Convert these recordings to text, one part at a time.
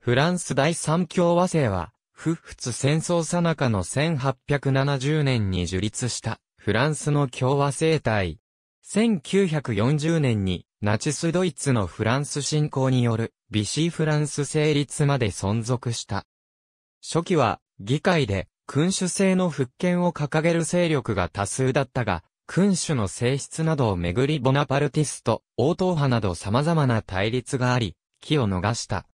フランス第三共和制は、フ仏戦争さなかの1870年に樹立したフランスの共和制体。1940年にナチスドイツのフランス侵攻によるビシーフランス成立まで存続した。初期は議会で君主制の復権を掲げる勢力が多数だったが、君主の性質などをめぐりボナパルティスト、応答派など様々な対立があり、気を逃した。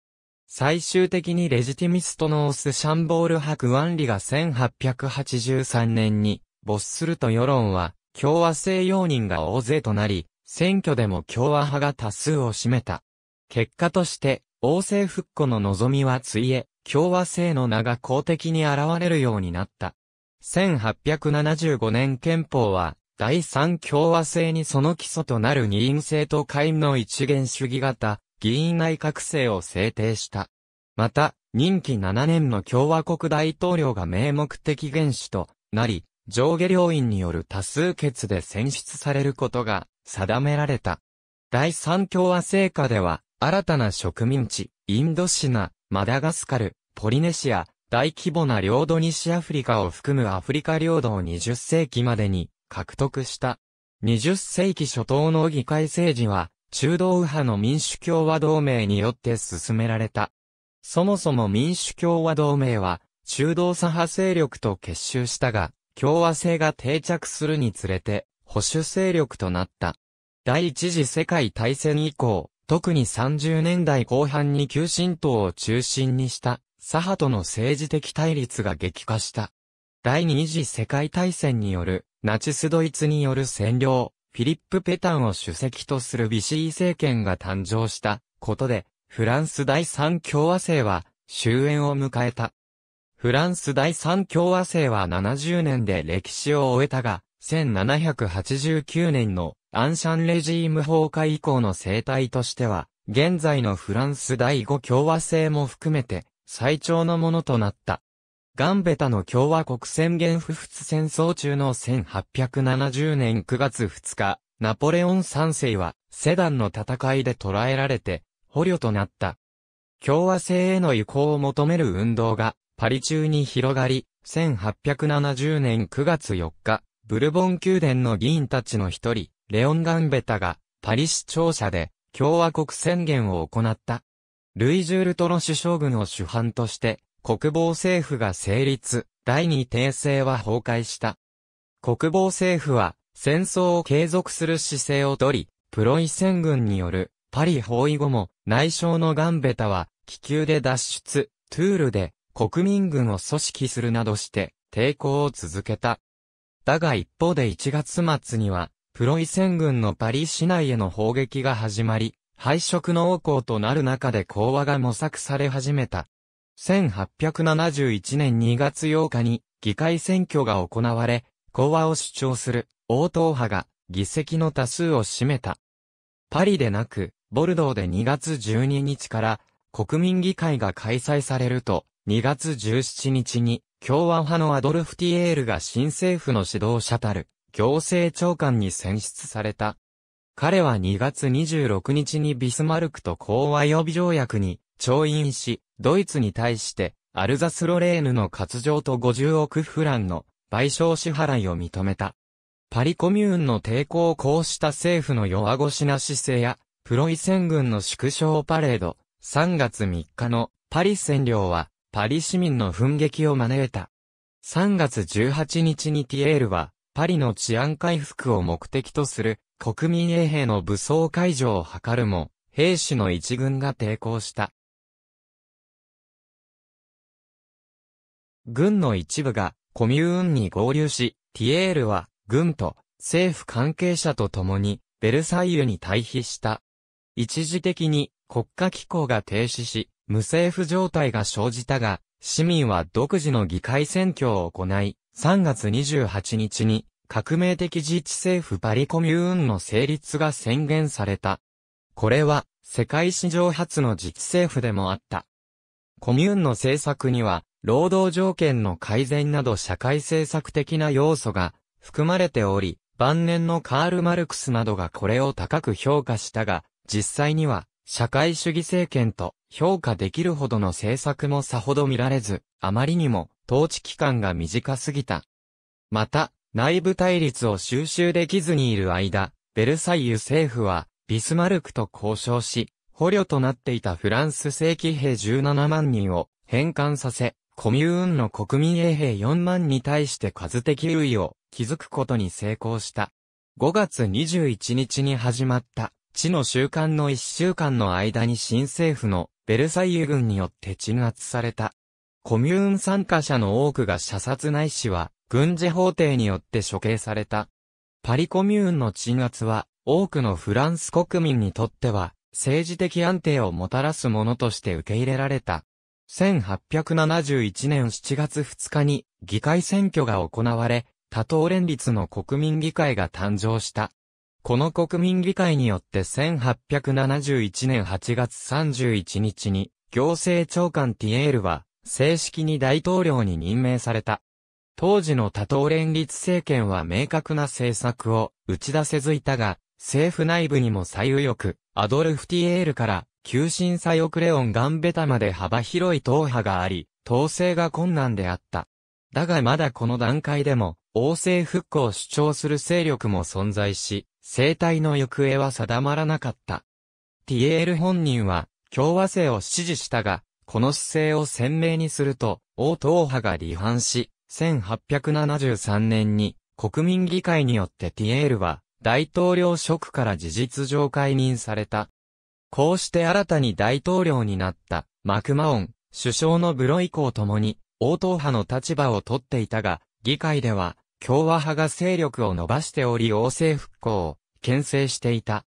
最終的にレジティミストのオスシャンボールハク・ワンリが1883年に没すると世論は共和制容認が大勢となり、選挙でも共和派が多数を占めた。結果として、王政復古の望みはついえ、共和制の名が公的に現れるようになった。1875年憲法は、第三共和制にその基礎となる二院制と会員の一元主義型、議員内閣制を制定した。また、任期7年の共和国大統領が名目的元首となり、上下両院による多数決で選出されることが定められた。第三共和政下では、新たな植民地、インドシナ、マダガスカル、ポリネシア、大規模な領土西アフリカを含むアフリカ領土を20世紀までに獲得した。20世紀初頭の議会政治は、中道右派の民主共和同盟によって進められた。そもそも民主共和同盟は、中道左派勢力と結集したが、共和制が定着するにつれて、保守勢力となった。第一次世界大戦以降、特に30年代後半に急進党を中心にした、左派との政治的対立が激化した。第二次世界大戦による、ナチスドイツによる占領、フィリップ・ペタンを主席とするビシー政権が誕生したことで、フランス第三共和制は終焉を迎えた。フランス第三共和制は70年で歴史を終えたが、1789年のアンシャンレジーム崩壊以降の生態としては、現在のフランス第五共和制も含めて最長のものとなった。ガンベタの共和国宣言不仏戦争中の1870年9月2日、ナポレオン3世は、セダンの戦いで捕らえられて、捕虜となった。共和制への移行を求める運動が、パリ中に広がり、1870年9月4日、ブルボン宮殿の議員たちの一人、レオン・ガンベタが、パリ市庁舎で、共和国宣言を行った。ルイジュール・トロ首相軍を主犯として、国防政府が成立、第二帝政は崩壊した。国防政府は戦争を継続する姿勢をとり、プロイセン軍によるパリ包囲後も内省のガンベタは気球で脱出、トゥールで国民軍を組織するなどして抵抗を続けた。だが一方で1月末にはプロイセン軍のパリ市内への砲撃が始まり、敗色の王となる中で講和が模索され始めた。1871年2月8日に議会選挙が行われ、講和を主張する王党派が議席の多数を占めた。パリでなく、ボルドーで2月12日から国民議会が開催されると、2月17日に共和派のアドルフ・ティエールが新政府の指導者たる行政長官に選出された。彼は2月26日にビスマルクと講和予備条約に調印し、ドイツに対して、アルザスロレーヌの割譲と50億フランの賠償支払いを認めた。パリコミューンの抵抗をこうした政府の弱腰な姿勢や、プロイセン軍の縮小パレード、3月3日のパリ占領は、パリ市民の奮撃を招いた。3月18日にティエールは、パリの治安回復を目的とする国民衛兵の武装解除を図るも、兵士の一軍が抵抗した。軍の一部がコミューンに合流し、ティエールは軍と政府関係者と共にベルサイユに退避した。一時的に国家機構が停止し、無政府状態が生じたが、市民は独自の議会選挙を行い、3月28日に革命的自治政府バリコミューンの成立が宣言された。これは世界史上初の自治政府でもあった。コミューンの政策には労働条件の改善など社会政策的な要素が含まれており、晩年のカール・マルクスなどがこれを高く評価したが、実際には社会主義政権と評価できるほどの政策もさほど見られず、あまりにも統治期間が短すぎた。また、内部対立を収集できずにいる間、ベルサイユ政府は、ビスマルクと交渉し、捕虜となっていたフランス正規兵17万人を返還させ、コミューンの国民衛兵4万に対して数的優位を築くことに成功した。5月21日に始まった、地の習慣の1週間の間に新政府のベルサイユ軍によって鎮圧された。コミューン参加者の多くが射殺ないしは、軍事法廷によって処刑された。パリコミューンの鎮圧は、多くのフランス国民にとっては、政治的安定をもたらすものとして受け入れられた。1871年7月2日に議会選挙が行われ、多党連立の国民議会が誕生した。この国民議会によって1871年8月31日に行政長官ティエールは正式に大統領に任命された。当時の多党連立政権は明確な政策を打ち出せずいたが、政府内部にも左右よく、アドルフ・ティエールから急進左イクレオンガンベタまで幅広い党派があり、統制が困難であった。だがまだこの段階でも、王政復興を主張する勢力も存在し、政体の行方は定まらなかった。ティエール本人は、共和政を支持したが、この姿勢を鮮明にすると、王党派が離反し、1873年に、国民議会によってティエールは、大統領職から事実上解任された。こうして新たに大統領になった、マクマオン、首相のブロコーともに、応答派の立場を取っていたが、議会では、共和派が勢力を伸ばしており王政復興を、牽制していた。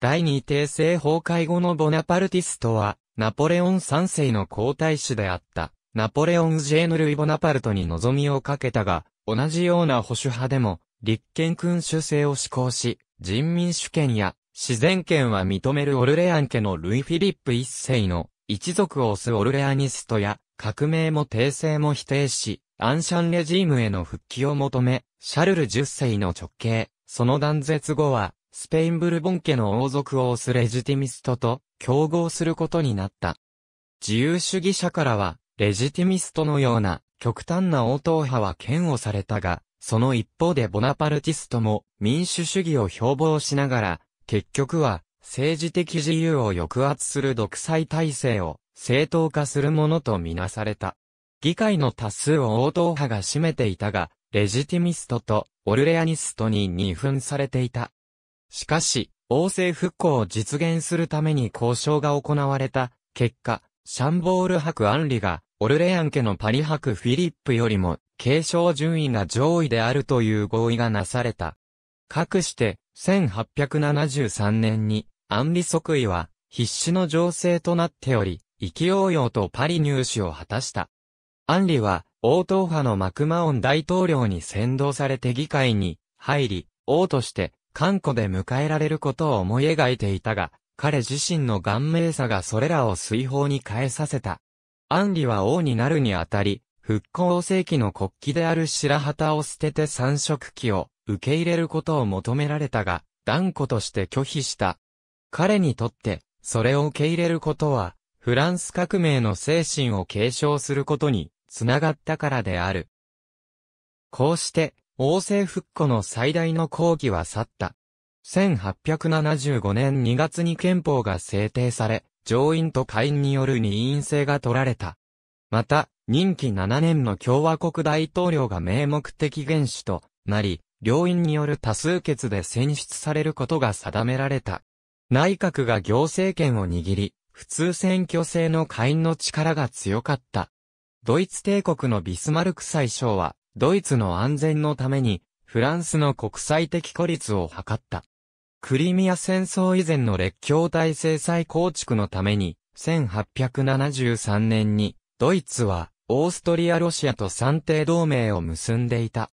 第二帝政崩壊後のボナパルティストは、ナポレオン三世の皇太子であった、ナポレオン・ジェーヌ・ルイ・ボナパルトに望みをかけたが、同じような保守派でも、立憲君主制を施行し、人民主権や自然権は認めるオルレアン家のルイ・フィリップ一世の一族を推すオルレアニストや革命も訂正も否定し、アンシャンレジームへの復帰を求め、シャルル10世の直系、その断絶後は、スペインブルボン家の王族を推すレジティミストと競合することになった。自由主義者からは、レジティミストのような極端な応答派は嫌悪されたが、その一方でボナパルティストも民主主義を標榜しながら結局は、政治的自由を抑圧する独裁体制を正当化するものとみなされた。議会の多数を応答派が占めていたが、レジティミストとオルレアニストに二分されていた。しかし、王政復興を実現するために交渉が行われた結果、シャンボール博アンリが、オルレアン家のパリ博フィリップよりも、継承順位が上位であるという合意がなされた。かくして、1873年に、安リ即位は、必死の情勢となっており、意気ようとパリ入手を果たした。安リは、王党派のマクマオン大統領に先導されて議会に入り、王として、頑固で迎えられることを思い描いていたが、彼自身の顔面さがそれらを水泡に変えさせた。安リは王になるにあたり、復興世紀の国旗である白旗を捨てて三色旗を受け入れることを求められたが、断固として拒否した。彼にとって、それを受け入れることは、フランス革命の精神を継承することに、つながったからである。こうして、王政復古の最大の抗議は去った。1875年2月に憲法が制定され、上院と下院による二院制が取られた。また、任期7年の共和国大統領が名目的元首となり、両院による多数決で選出されることが定められた。内閣が行政権を握り、普通選挙制の下院の力が強かった。ドイツ帝国のビスマルク宰相は、ドイツの安全のために、フランスの国際的孤立を図った。クリミア戦争以前の列強体制再構築のために、1873年に、ドイツは、オーストリア・ロシアと算定同盟を結んでいた。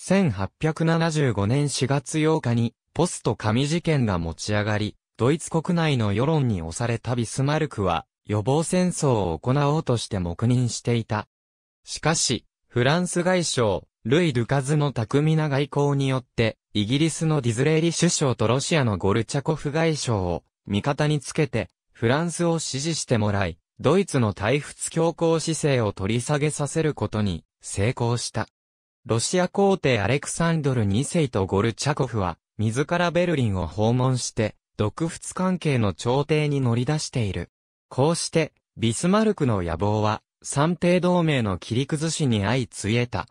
1875年4月8日に、ポスト紙事件が持ち上がり、ドイツ国内の世論に押されたビスマルクは、予防戦争を行おうとして黙認していた。しかし、フランス外相、ルイ・ドゥカズの巧みな外交によって、イギリスのディズレーリ首相とロシアのゴルチャコフ外相を味方につけて、フランスを支持してもらい、ドイツの対仏強硬姿勢を取り下げさせることに成功した。ロシア皇帝アレクサンドル2世とゴルチャコフは、自らベルリンを訪問して、独仏関係の調停に乗り出している。こうして、ビスマルクの野望は、三帝同盟の切り崩しに相次えた。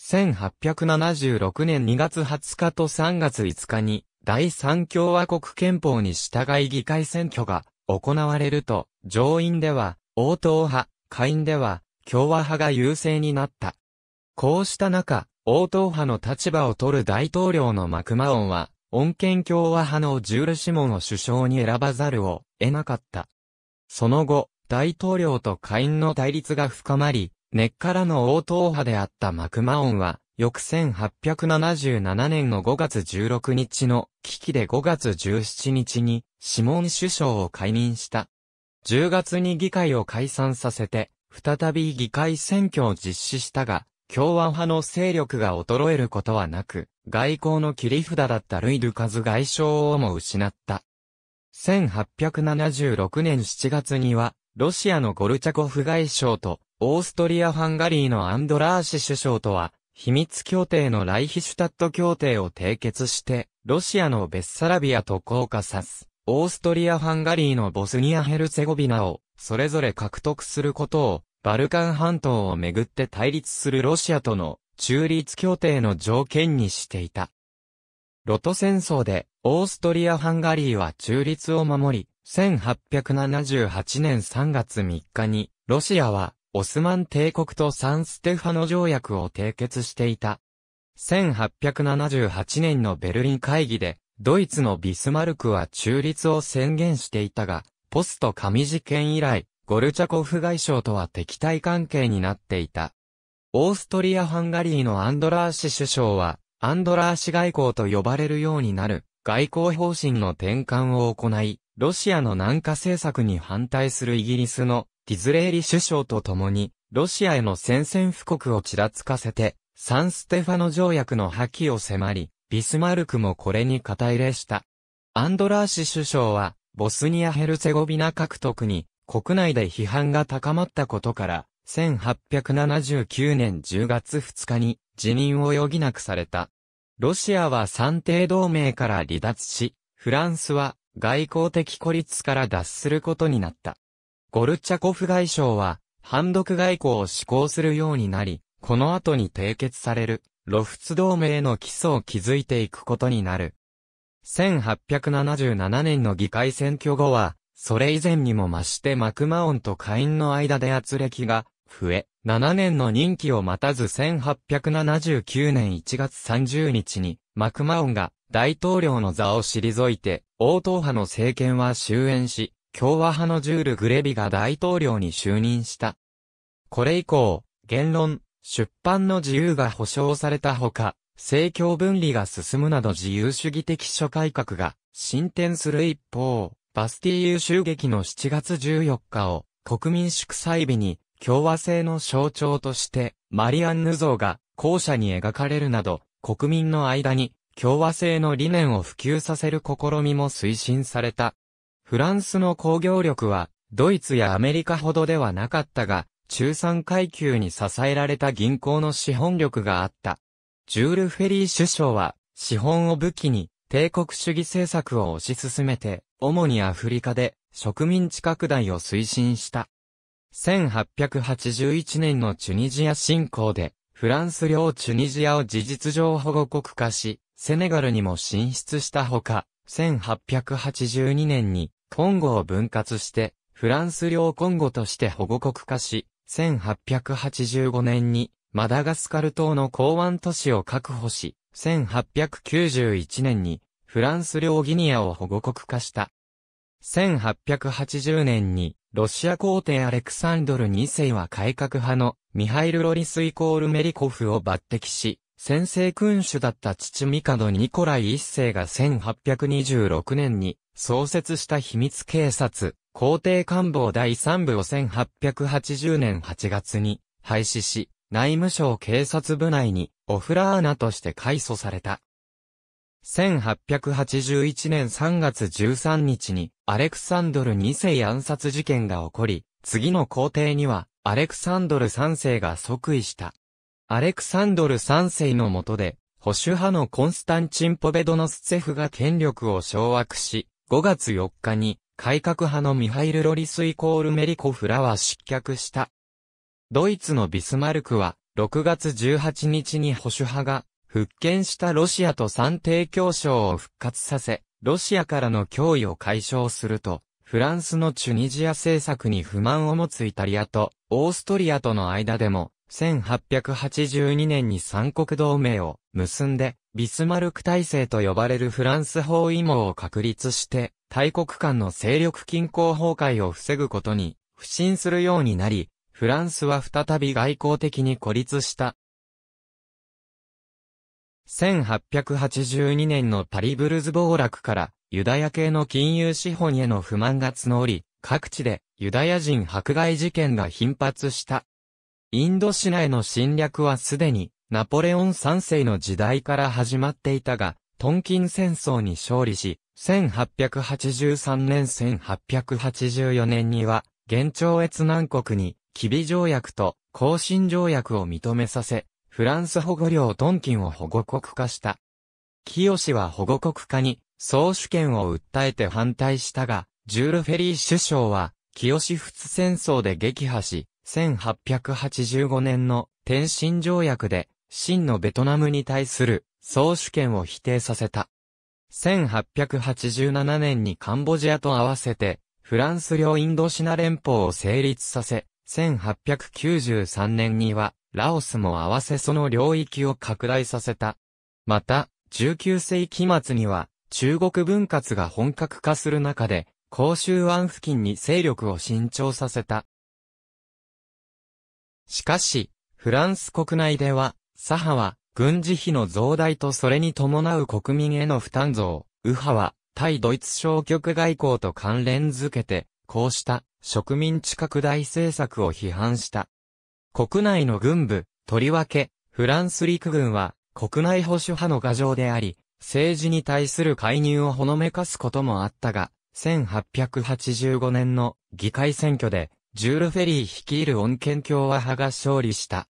1876年2月20日と3月5日に、第三共和国憲法に従い議会選挙が行われると、上院では、応答派、下院では、共和派が優勢になった。こうした中、応答派の立場を取る大統領のマクマオンは、穏健共和派のジュール・シモンを首相に選ばざるを得なかった。その後、大統領と下院の対立が深まり、根っからの応答派であったマクマオンは、翌1877年の5月16日の危機で5月17日に、シモン首相を解任した。10月に議会を解散させて、再び議会選挙を実施したが、共和派の勢力が衰えることはなく、外交の切り札だったルイ・ドゥカズ外相をも失った。1876年7月には、ロシアのゴルチャコフ外相と、オーストリア・ハンガリーのアンドラーシ首相とは、秘密協定のライヒシュタット協定を締結して、ロシアのベッサラビアとコーカサス、オーストリア・ハンガリーのボスニア・ヘルツェゴビナを、それぞれ獲得することをバルカン半島をめぐって対立するロシアとの中立協定の条件にしていた。ロト戦争でオーストリア・ハンガリーは中立を守り、1878年3月3日にロシアはオスマン帝国とサンステファノ条約を締結していた。1878年のベルリン会議でドイツのビスマルクは中立を宣言していたが、ポスト上事件以来、ゴルチャコフ外相とは敵対関係になっていた。オーストリア・ハンガリーのアンドラーシ首相は、アンドラーシ外交と呼ばれるようになる、外交方針の転換を行い、ロシアの南下政策に反対するイギリスのディズレーリ首相と共に、ロシアへの宣戦布告をちらつかせて、サンステファノ条約の破棄を迫り、ビスマルクもこれに肩入れした。アンドラーシ首相は、ボスニア・ヘルツェゴビナ獲得に、国内で批判が高まったことから、1879年10月2日に辞任を余儀なくされた。ロシアは三帝同盟から離脱し、フランスは外交的孤立から脱することになった。ゴルチャコフ外相は、反独外交を施行するようになり、この後に締結される、ロフツ同盟の基礎を築いていくことになる。1877年の議会選挙後は、それ以前にも増してマクマオンと会員の間で圧力が増え、7年の任期を待たず1879年1月30日に、マクマオンが大統領の座を退いて、王党派の政権は終焉し、共和派のジュール・グレビが大統領に就任した。これ以降、言論、出版の自由が保障されたほか、政教分離が進むなど自由主義的諸改革が進展する一方、バスティーユ襲撃の7月14日を国民祝祭日に共和制の象徴としてマリアンヌ像が校舎に描かれるなど国民の間に共和制の理念を普及させる試みも推進された。フランスの工業力はドイツやアメリカほどではなかったが中産階級に支えられた銀行の資本力があった。ジュール・フェリー首相は資本を武器に帝国主義政策を推し進めて、主にアフリカで植民地拡大を推進した。1881年のチュニジア侵攻で、フランス領チュニジアを事実上保護国化し、セネガルにも進出したほか、1882年にコンゴを分割して、フランス領コンゴとして保護国化し、1885年にマダガスカル島の港湾都市を確保し、1891年にフランス領ギニアを保護国化した。1880年にロシア皇帝アレクサンドル2世は改革派のミハイル・ロリスイコール・メリコフを抜擢し、先制君主だった父ド・ニコライ一世が1826年に創設した秘密警察、皇帝官房第3部を1880年8月に廃止し、内務省警察部内にオフラーナとして改祖された。1881年3月13日にアレクサンドル2世暗殺事件が起こり、次の皇帝にはアレクサンドル3世が即位した。アレクサンドル3世の下で、保守派のコンスタンチン・ポベドノスツェフが権力を掌握し、5月4日に改革派のミハイル・ロリスイコールメリコフラは失脚した。ドイツのビスマルクは、6月18日に保守派が、復権したロシアと三帝協商を復活させ、ロシアからの脅威を解消すると、フランスのチュニジア政策に不満を持つイタリアと、オーストリアとの間でも、1882年に三国同盟を結んで、ビスマルク体制と呼ばれるフランス包囲網を確立して、大国間の勢力均衡崩壊を防ぐことに、不信するようになり、フランスは再び外交的に孤立した。1882年のパリブルズ暴落からユダヤ系の金融資本への不満が募り、各地でユダヤ人迫害事件が頻発した。インドシナへの侵略はすでにナポレオン三世の時代から始まっていたが、トンキン戦争に勝利し、1883年1884年には、現朝越南国にキビ条約と更新条約を認めさせ、フランス保護領トンキンを保護国化した。清は保護国化に総主権を訴えて反対したが、ジュール・フェリー首相は、清仏戦争で撃破し、1885年の天津条約で、真のベトナムに対する総主権を否定させた。1887年にカンボジアと合わせて、フランス領インドシナ連邦を成立させ、1893年には、ラオスも合わせその領域を拡大させた。また、19世紀末には、中国分割が本格化する中で、甲州湾付近に勢力を伸長させた。しかし、フランス国内では、左派は、軍事費の増大とそれに伴う国民への負担増、右派は、対ドイツ消極外交と関連づけて、こうした植民地拡大政策を批判した。国内の軍部、とりわけ、フランス陸軍は、国内保守派の牙城であり、政治に対する介入をほのめかすこともあったが、1885年の議会選挙で、ジュール・フェリー率いる穏健共和派が勝利した。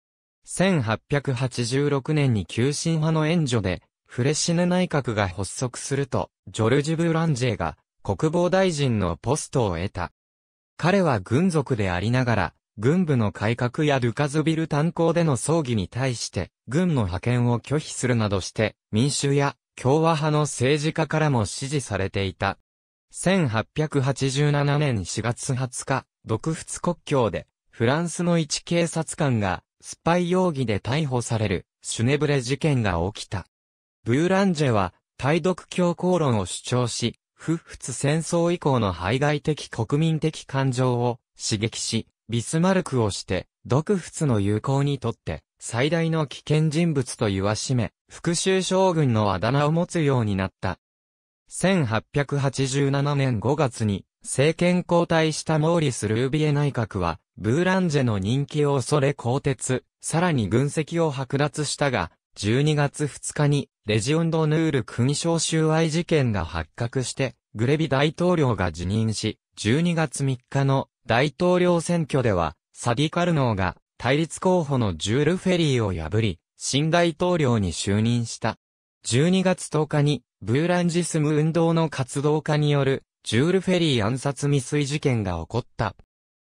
1886年に急進派の援助で、フレシネ内閣が発足すると、ジョルジュ・ブランジェが国防大臣のポストを得た。彼は軍属でありながら、軍部の改革やドゥカズビル炭鉱での葬儀に対して、軍の派遣を拒否するなどして、民主や共和派の政治家からも支持されていた。1887年4月20日、独仏国境で、フランスの一警察官が、スパイ容疑で逮捕される、シュネブレ事件が起きた。ブーランジェは、対独強硬論を主張し、不仏戦争以降の排外的国民的感情を刺激し、ビスマルクをして、独仏の友好にとって、最大の危険人物と言わしめ、復讐将軍のあだ名を持つようになった。1887年5月に、政権交代したモーリス・ルービエ内閣は、ブーランジェの人気を恐れ更迭、さらに軍籍を剥奪したが、12月2日に、レジオンドヌール勲章収賄事件が発覚して、グレビ大統領が辞任し、12月3日の大統領選挙では、サディカルノーが対立候補のジュール・フェリーを破り、新大統領に就任した。12月10日に、ブーランジスム運動の活動家による、ジュール・フェリー暗殺未遂事件が起こった。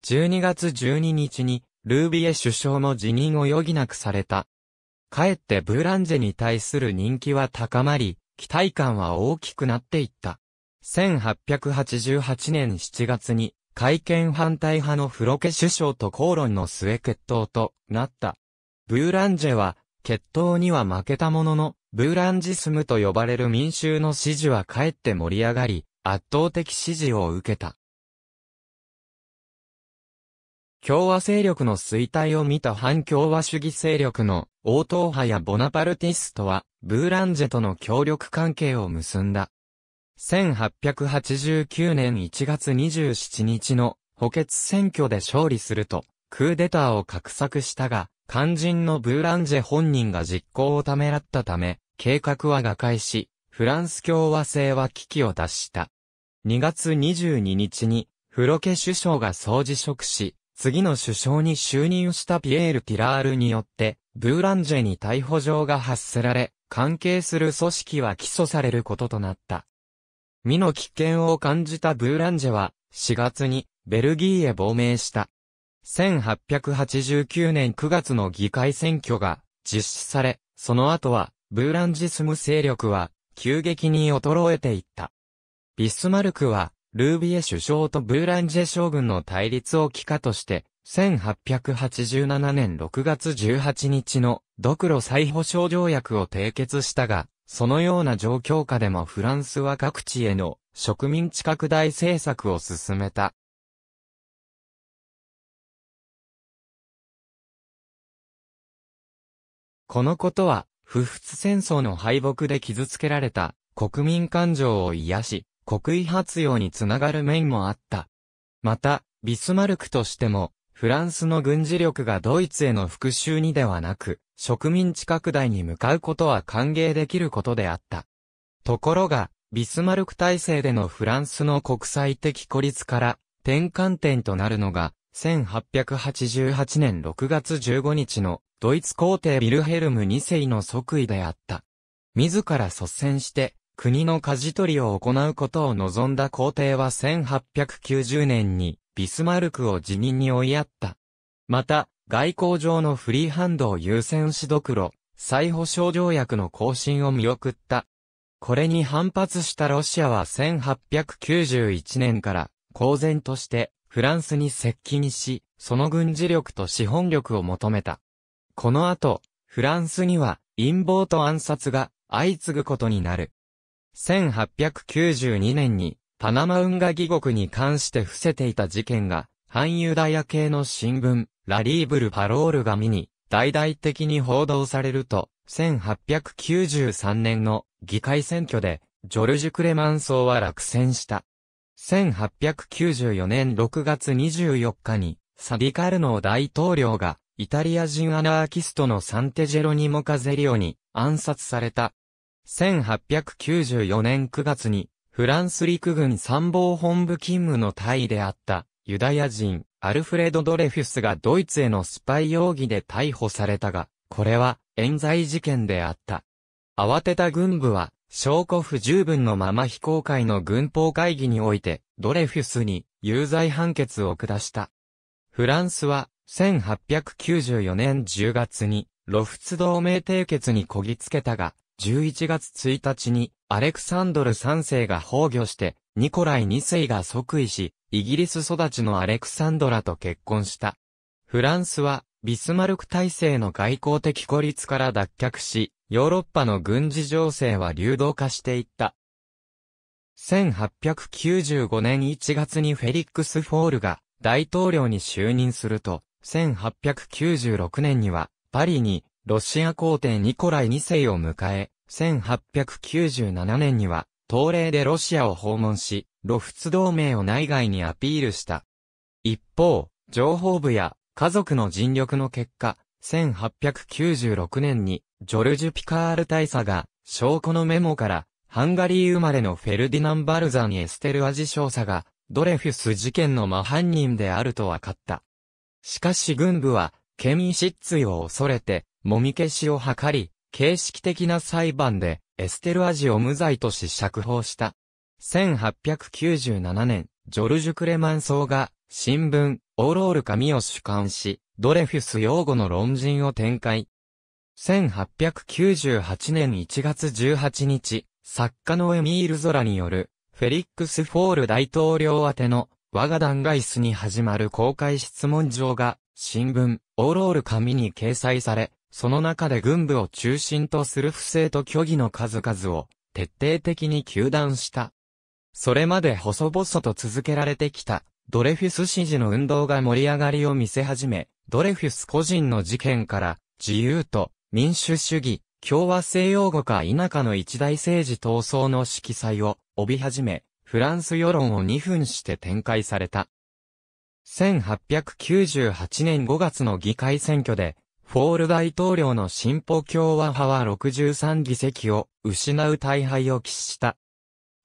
12月12日に、ルービエ首相も辞任を余儀なくされた。かえってブーランジェに対する人気は高まり、期待感は大きくなっていった。1888年7月に、改憲反対派のフロケ首相と口論の末決闘となった。ブーランジェは、決闘には負けたものの、ブーランジスムと呼ばれる民衆の支持はかえって盛り上がり、圧倒的支持を受けた。共和勢力の衰退を見た反共和主義勢力の応答派やボナパルティストは、ブーランジェとの協力関係を結んだ。1889年1月27日の補欠選挙で勝利すると、クーデターを画策したが、肝心のブーランジェ本人が実行をためらったため、計画は瓦解し、フランス共和制は危機を脱した。2月22日に、フロケ首相が総辞職し、次の首相に就任したピエール・ティラールによって、ブーランジェに逮捕状が発せられ、関係する組織は起訴されることとなった。身の危険を感じたブーランジェは、4月にベルギーへ亡命した。1889年9月の議会選挙が実施され、その後は、ブーランジスム勢力は、急激に衰えていった。ビスマルクは、ルービエ首相とブーランジェ将軍の対立を帰化として、1887年6月18日の独路再保障条約を締結したが、そのような状況下でもフランスは各地への植民地拡大政策を進めた。このことは、不仏戦争の敗北で傷つけられた国民感情を癒し、国威発揚につながる面もあった。また、ビスマルクとしても、フランスの軍事力がドイツへの復讐にではなく、植民地拡大に向かうことは歓迎できることであった。ところが、ビスマルク体制でのフランスの国際的孤立から転換点となるのが、1888年6月15日のドイツ皇帝ビルヘルム2世の即位であった。自ら率先して国の舵取りを行うことを望んだ皇帝は1890年にビスマルクを辞任に追いやった。また、外交上のフリーハンドを優先しどくろ、再保障条約の更新を見送った。これに反発したロシアは1891年から公然としてフランスに接近し、その軍事力と資本力を求めた。この後、フランスには陰謀と暗殺が相次ぐことになる。1892年にパナマ運河疑獄に関して伏せていた事件が、反ユダヤ系の新聞、ラリーブル・パロール紙に、大々的に報道されると、1893年の議会選挙で、ジョルジュ・クレマンソーは落選した。1894年6月24日に、サディカルノ大統領が、イタリア人アナーキストのサンテジェロニモ・カゼリオに暗殺された。1894年9月にフランス陸軍参謀本部勤務の隊であった、ユダヤ人、アルフレド・ドレフィスがドイツへのスパイ容疑で逮捕されたが、これは、冤罪事件であった。慌てた軍部は、証拠不十分のまま非公開の軍法会議において、ドレフィスに有罪判決を下した。フランスは、1894年10月に、露仏同盟締結にこぎつけたが、11月1日に、アレクサンドル3世が崩御して、ニコライ2世が即位し、イギリス育ちのアレクサンドラと結婚した。フランスは、ビスマルク体制の外交的孤立から脱却し、ヨーロッパの軍事情勢は流動化していった。1895年1月にフェリックス・フォールが大統領に就任すると、1896年にはパリにロシア皇帝ニコライ2世を迎え、1897年には、東令でロシアを訪問し、露仏同盟を内外にアピールした。一方、情報部や家族の尽力の結果、1896年に、ジョルジュ・ピカール大佐が、証拠のメモから、ハンガリー生まれのフェルディナン・バルザにエステル・アジ少佐が、ドレフス事件の真犯人であると分かった。しかし軍部は、県民失墜を恐れて、もみ消しを図り、形式的な裁判で、エステルアジを無罪とし釈放した。1897年、ジョルジュ・クレマンソーが、新聞、オーロール紙を主観し、ドレフィス擁護の論人を展開。1898年1月18日、作家のエミール・ゾラによる、フェリックス・フォール大統領宛ての、我が弾劾室に始まる公開質問状が、新聞、オーロール紙に掲載され、その中で軍部を中心とする不正と虚偽の数々を徹底的に糾弾した。それまで細々と続けられてきたドレフィス支持の運動が盛り上がりを見せ始め、ドレフィス個人の事件から自由と民主主義、共和制用語か否かの一大政治闘争の色彩を帯び始め、フランス世論を2分して展開された。1898年5月の議会選挙で、フォール大統領の進歩共和派は63議席を失う大敗を喫した。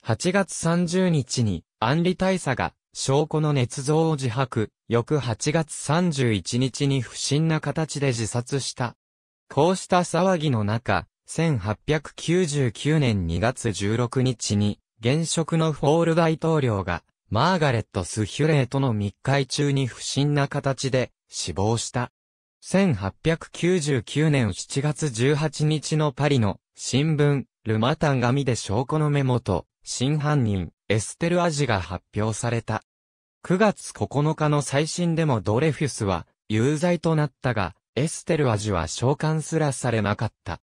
8月30日にアンリ大佐が証拠の捏造を自白、翌8月31日に不審な形で自殺した。こうした騒ぎの中、1899年2月16日に、現職のフォール大統領が、マーガレット・スヒュレーとの密会中に不審な形で死亡した。1899年7月18日のパリの新聞、ルマタン紙で証拠のメモと、真犯人、エステル・アジが発表された。9月9日の最新でもドレフュスは有罪となったが、エステル・アジは召喚すらされなかった。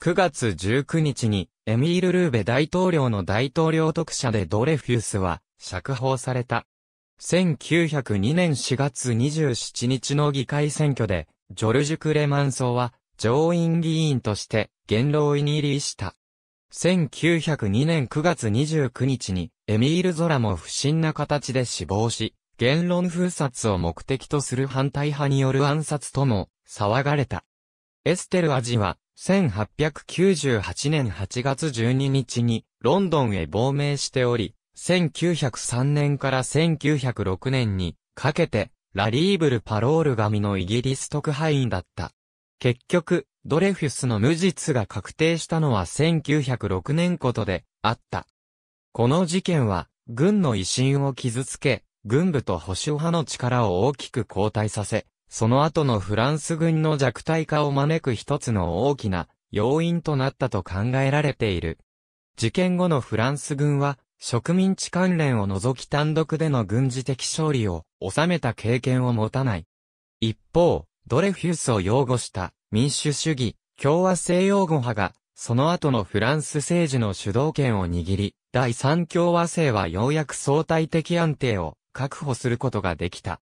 9月19日にエミール・ルーベ大統領の大統領特赦でドレフュスは釈放された。1902年4月27日の議会選挙で、ジョルジュ・クレマンソーは上院議員として元老院入りした。1902年9月29日にエミール・ゾラも不審な形で死亡し、言論封殺を目的とする反対派による暗殺とも騒がれた。エステル・アジは1898年8月12日にロンドンへ亡命しており、1903年から1906年にかけて、ラリーブル・パロール紙のイギリス特派員だった。結局、ドレフュスの無実が確定したのは1906年ことであった。この事件は、軍の威信を傷つけ、軍部と保守派の力を大きく後退させ、その後のフランス軍の弱体化を招く一つの大きな要因となったと考えられている。事件後のフランス軍は植民地関連を除き単独での軍事的勝利を収めた経験を持たない。一方、ドレフュースを擁護した民主主義、共和制擁護派が、その後のフランス政治の主導権を握り、第三共和制はようやく相対的安定を確保することができた。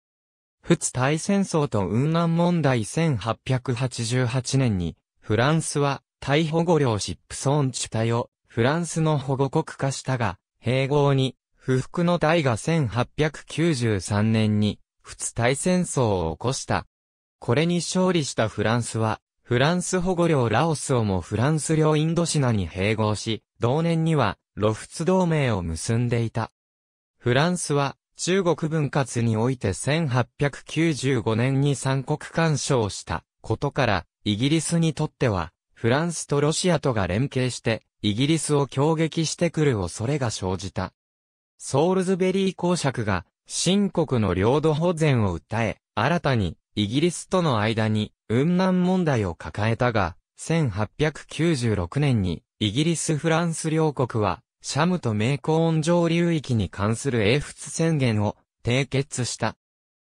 仏大戦争と雲南問題1888年に、フランスは、大保護領シップソーンュタを、フランスの保護国化したが、併合に、不服の大が1893年に、仏大戦争を起こした。これに勝利したフランスは、フランス保護領ラオスをもフランス領インドシナに併合し、同年には、ロ仏同盟を結んでいた。フランスは、中国分割において1895年に三国干渉したことから、イギリスにとっては、フランスとロシアとが連携して、イギリスを攻撃してくる恐れが生じた。ソールズベリー公爵が、新国の領土保全を訴え、新たに、イギリスとの間に、雲南問題を抱えたが、1896年に、イギリス・フランス両国は、シャムとメイコーン上流域に関する英仏宣言を締結した。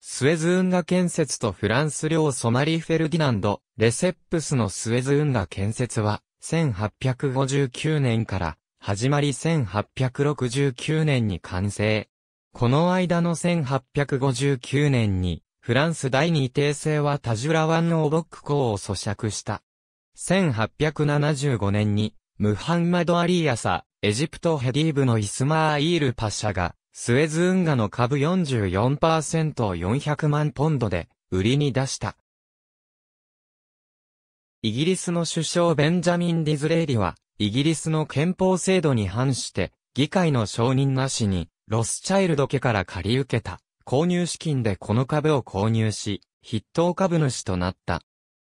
スエズ運河建設とフランス領ソマリー・フェルディナンド、レセップスのスエズ運河建設は、1859年から始まり1869年に完成。この間の1859年に、フランス第二帝政はタジュラ湾のオボック港を咀嚼した。1875年に、ムハンマド・アリーアサ、エジプトヘディーブのイスマーイール・パシャが、スエズ運河の株44%を400万ポンドで売りに出した。イギリスの首相ベンジャミン・ディズレーリは、イギリスの憲法制度に反して、議会の承認なしに、ロスチャイルド家から借り受けた、購入資金でこの株を購入し、筆頭株主となった。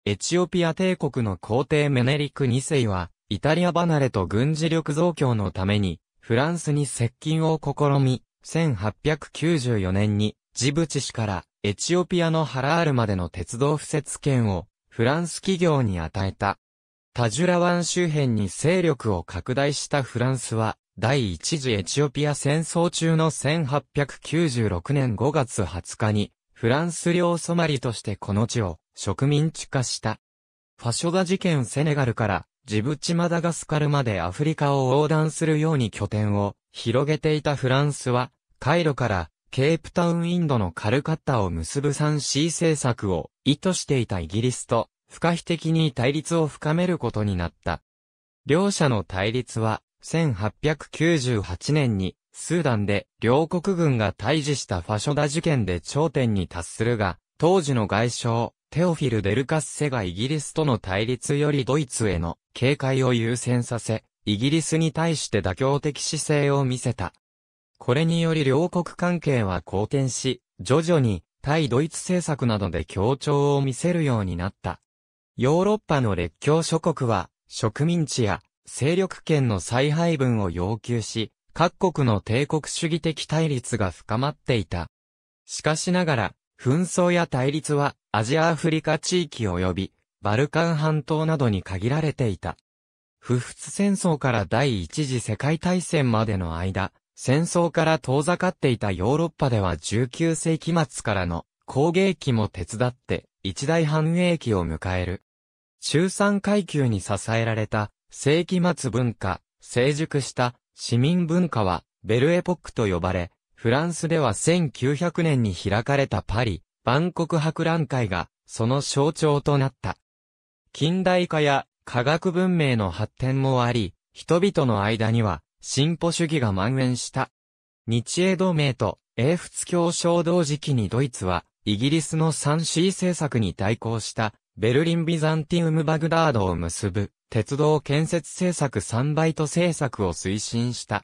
エチオピア帝国の皇帝メネリク2世は、イタリア離れと軍事力増強のために、フランスに接近を試み、1894年に、ジブチ市からエチオピアのハラールまでの鉄道敷設権をフランス企業に与えた。タジュラ湾周辺に勢力を拡大したフランスは、第一次エチオピア戦争中の1896年5月20日に、フランス領ソマリとしてこの地を植民地化した。ファショダ事件セネガルからジブチマダガスカルまでアフリカを横断するように拠点を広げていたフランスは、カイロからケープタウンインドのカルカッタを結ぶ 3C 政策を意図していたイギリスと不可避的に対立を深めることになった。両者の対立は1898年にスーダンで両国軍が対峙したファショダ事件で頂点に達するが、当時の外相、テオフィル・デルカッセがイギリスとの対立よりドイツへの警戒を優先させ、イギリスに対して妥協的姿勢を見せた。これにより両国関係は好転し、徐々に対ドイツ政策などで協調を見せるようになった。ヨーロッパの列強諸国は植民地や勢力圏の再配分を要求し、各国の帝国主義的対立が深まっていた。しかしながら、紛争や対立はアジアアフリカ地域及びバルカン半島などに限られていた。不仏戦争から第一次世界大戦までの間、戦争から遠ざかっていたヨーロッパでは19世紀末からの工芸期も手伝って一大繁栄期を迎える。中産階級に支えられた世紀末文化、成熟した市民文化はベルエポックと呼ばれ、フランスでは1900年に開かれたパリ、万国博覧会がその象徴となった。近代化や科学文明の発展もあり、人々の間には進歩主義が蔓延した。日英同盟と英仏協商同時期にドイツは、イギリスの 3C 政策に対抗した、ベルリン・ビザンティウム・バグダードを結ぶ、鉄道建設政策3バイト政策を推進した。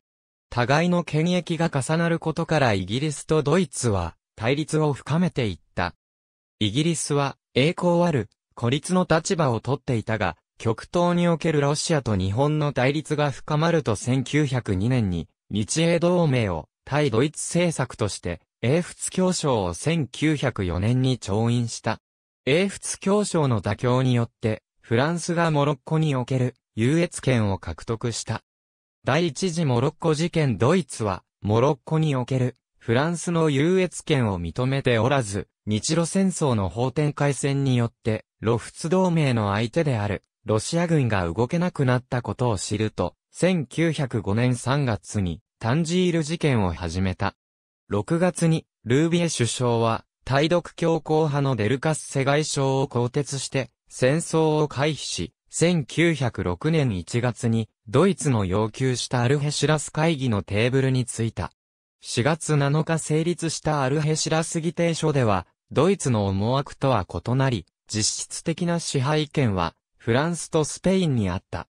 互いの権益が重なることからイギリスとドイツは、対立を深めていった。イギリスは、栄光ある、孤立の立場をとっていたが、極東におけるロシアと日本の対立が深まると1902年に、日英同盟を対ドイツ政策として、英仏協商を1904年に調印した。英仏協商の妥協によって、フランスがモロッコにおける優越権を獲得した。第一次モロッコ事件ドイツは、モロッコにおけるフランスの優越権を認めておらず、日露戦争の法展開戦によって、露仏同盟の相手であるロシア軍が動けなくなったことを知ると、1905年3月にタンジール事件を始めた。6月にルービエ首相は、対独強硬派のデルカス世外相を更迭して、戦争を回避し、1906年1月に、ドイツの要求したアルヘシラス会議のテーブルに着いた。4月7日成立したアルヘシラス議定書では、ドイツの思惑とは異なり、実質的な支配権は、フランスとスペインにあった。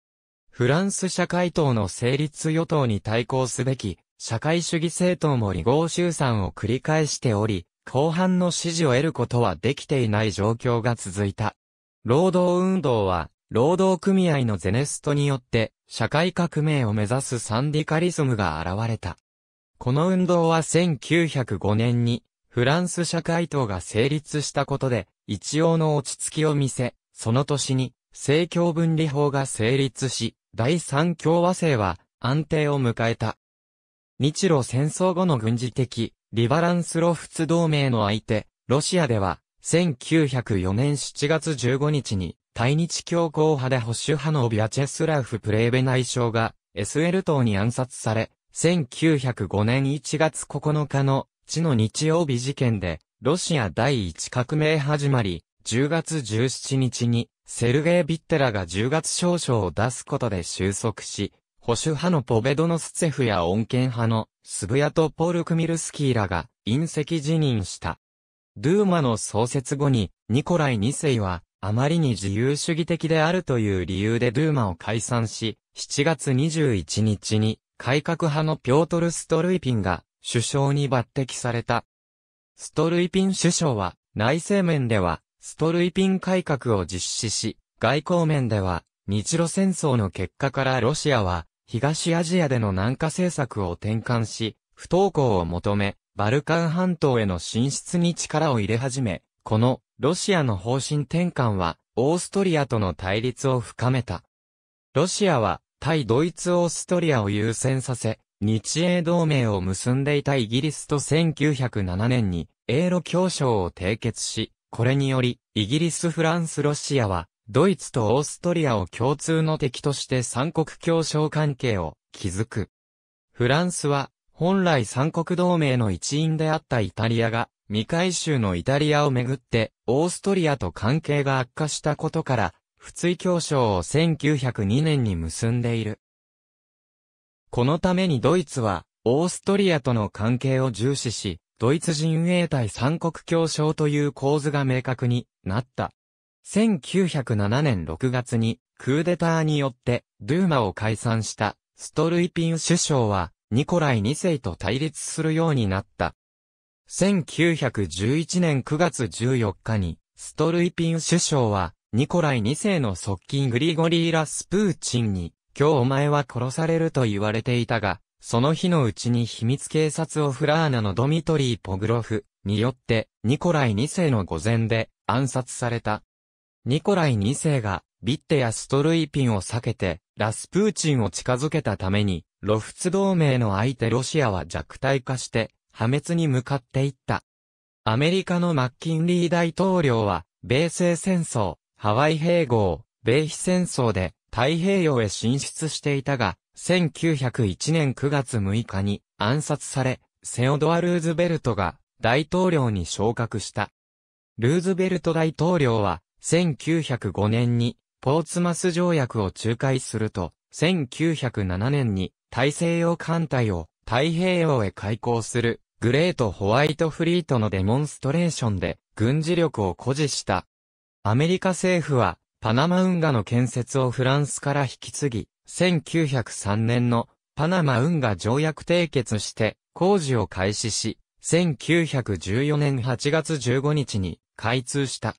フランス社会党の成立与党に対抗すべき、社会主義政党も離合集散を繰り返しており、後半の支持を得ることはできていない状況が続いた。労働運動は、労働組合のゼネストによって、社会革命を目指すサンディカリズムが現れた。この運動は1905年に、フランス社会党が成立したことで、一応の落ち着きを見せ、その年に、政教分離法が成立し、第三共和制は安定を迎えた。日露戦争後の軍事的、リバランスロフツ同盟の相手、ロシアでは、1904年7月15日に、対日強硬派で保守派のビアチェスラフ・プレーベ内相が、SL 島に暗殺され、1905年1月9日の、地の日曜日事件で、ロシア第一革命始まり、10月17日に、セルゲイ・ビッテラが10月少々を出すことで収束し、保守派のポベドノスツェフや穏健派のスブヤとポール・クミルスキーらが隕石辞任した。ドゥーマの創設後にニコライ2世はあまりに自由主義的であるという理由でドゥーマを解散し、7月21日に改革派のピョートル・ストルイピンが首相に抜擢された。ストルイピン首相は内政面ではストルイピン改革を実施し、外交面では、日露戦争の結果からロシアは、東アジアでの南下政策を転換し、不登校を求め、バルカン半島への進出に力を入れ始め、この、ロシアの方針転換は、オーストリアとの対立を深めた。ロシアは、対ドイツ・オーストリアを優先させ、日英同盟を結んでいたイギリスと1907年に、英露協商を締結し、これにより、イギリス、フランス、ロシアは、ドイツとオーストリアを共通の敵として三国協商関係を築く。フランスは、本来三国同盟の一員であったイタリアが、未回収のイタリアをめぐって、オーストリアと関係が悪化したことから、不追協商を1902年に結んでいる。このためにドイツは、オーストリアとの関係を重視し、ドイツ人衛対三国協商という構図が明確になった。1907年6月にクーデターによってドゥーマを解散したストルイピン首相はニコライ2世と対立するようになった。1911年9月14日にストルイピン首相はニコライ2世の側近グリゴリー・ラスプーチンに今日お前は殺されると言われていたがその日のうちに秘密警察オフラーナのドミトリー・ポグロフによってニコライ2世の御前で暗殺された。ニコライ2世がビッテやストルイピンを避けてラスプーチンを近づけたためにロフツ同盟の相手ロシアは弱体化して破滅に向かっていった。アメリカのマッキンリー大統領は米西戦争、ハワイ併合、米非戦争で太平洋へ進出していたが、1901年9月6日に暗殺され、セオドア・ルーズベルトが大統領に昇格した。ルーズベルト大統領は、1905年にポーツマス条約を仲介すると、1907年に大西洋艦隊を太平洋へ開港するグレートホワイトフリートのデモンストレーションで軍事力を誇示した。アメリカ政府はパナマ運河の建設をフランスから引き継ぎ、1903年のパナマ運河条約締結して工事を開始し、1914年8月15日に開通した。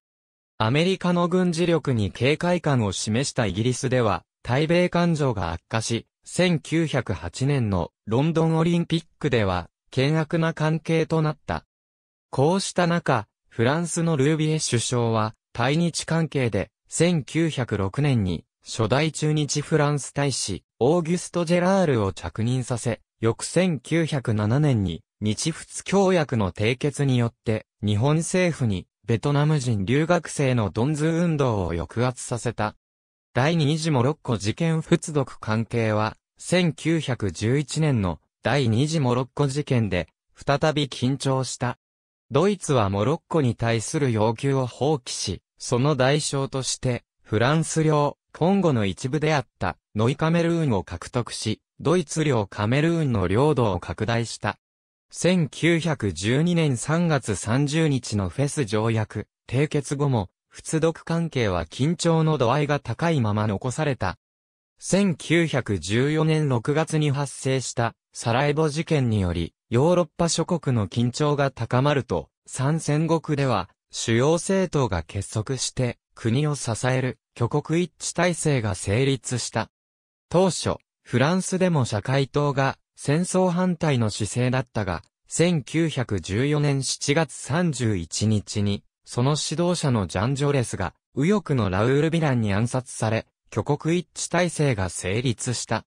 アメリカの軍事力に警戒感を示したイギリスでは、対米感情が悪化し、1908年のロンドンオリンピックでは、険悪な関係となった。こうした中、フランスのルービエ首相は、対日関係で、1906年に初代中日フランス大使、オーギュスト・ジェラールを着任させ、翌1907年に日仏協約の締結によって、日本政府にベトナム人留学生のドンズ運動を抑圧させた。第二次モロッコ事件仏読関係は、1911年の第二次モロッコ事件で、再び緊張した。ドイツはモロッコに対する要求を放棄し、その代償として、フランス領、コンゴの一部であったノイカメルーンを獲得し、ドイツ領カメルーンの領土を拡大した。1912年3月30日のフェス条約、締結後も、仏読関係は緊張の度合いが高いまま残された。1914年6月に発生したサラエボ事件により、ヨーロッパ諸国の緊張が高まると、参戦国では主要政党が結束して国を支える挙国一致体制が成立した。当初、フランスでも社会党が戦争反対の姿勢だったが、1914年7月31日に、その指導者のジャン・ジョレスが、右翼のラウール・ビランに暗殺され、挙国一致体制が成立した。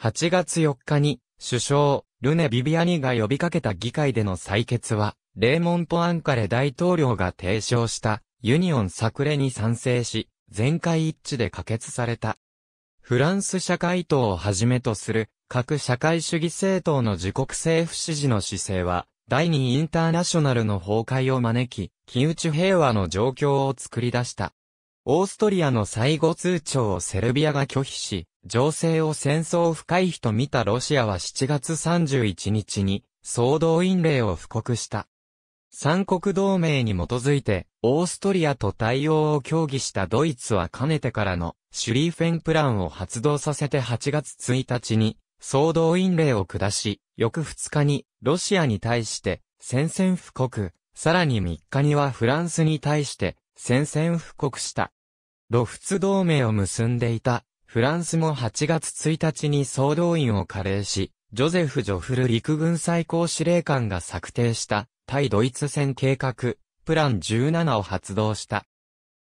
8月4日に、首相、ルネ・ビビアニが呼びかけた議会での採決は、レーモン・ポアンカレ大統領が提唱した、ユニオン・サクレに賛成し、全会一致で可決された。フランス社会党をはじめとする各社会主義政党の自国政府支持の姿勢は、第二インターナショナルの崩壊を招き、金打ち平和の状況を作り出した。オーストリアの最後通帳をセルビアが拒否し、情勢を戦争不回避と見たロシアは7月31日に、総動員令を布告した。三国同盟に基づいて、オーストリアと対応を協議したドイツはかねてからのシュリーフェンプランを発動させて8月1日に総動員令を下し、翌2日にロシアに対して宣戦布告、さらに3日にはフランスに対して宣戦布告した。ロフツ同盟を結んでいたフランスも8月1日に総動員を加齢し、ジョゼフ・ジョフル陸軍最高司令官が策定した対ドイツ戦計画、プラン17を発動した。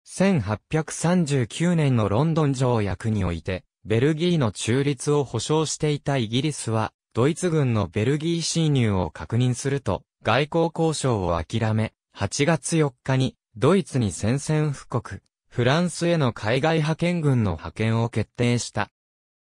1839年のロンドン条約において、ベルギーの中立を保障していたイギリスは、ドイツ軍のベルギー侵入を確認すると、外交交渉を諦め、8月4日に、ドイツに宣戦布告、フランスへの海外派遣軍の派遣を決定した。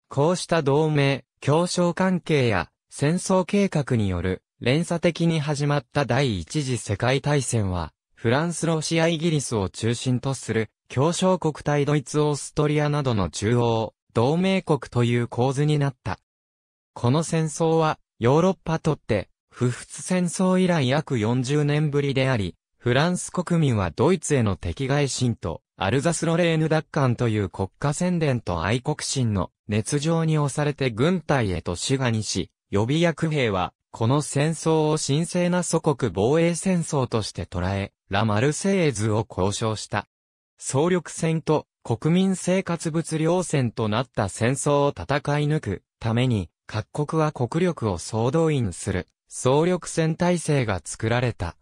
こうした同盟、協商関係や戦争計画による連鎖的に始まった第一次世界大戦は、フランス、ロシア、イギリスを中心とする、協商国対ドイツ、オーストリアなどの中央、同盟国という構図になった。この戦争は、ヨーロッパとって、不仏戦争以来約40年ぶりであり、フランス国民はドイツへの敵外心と、アルザス・ロレーヌ奪還という国家宣伝と愛国心の熱情に押されて軍隊へと志願にし、予備役兵はこの戦争を神聖な祖国防衛戦争として捉え、ラ・マルセイズを交渉した。総力戦と国民生活物量戦となった戦争を戦い抜くために、各国は国力を総動員する総力戦体制が作られた。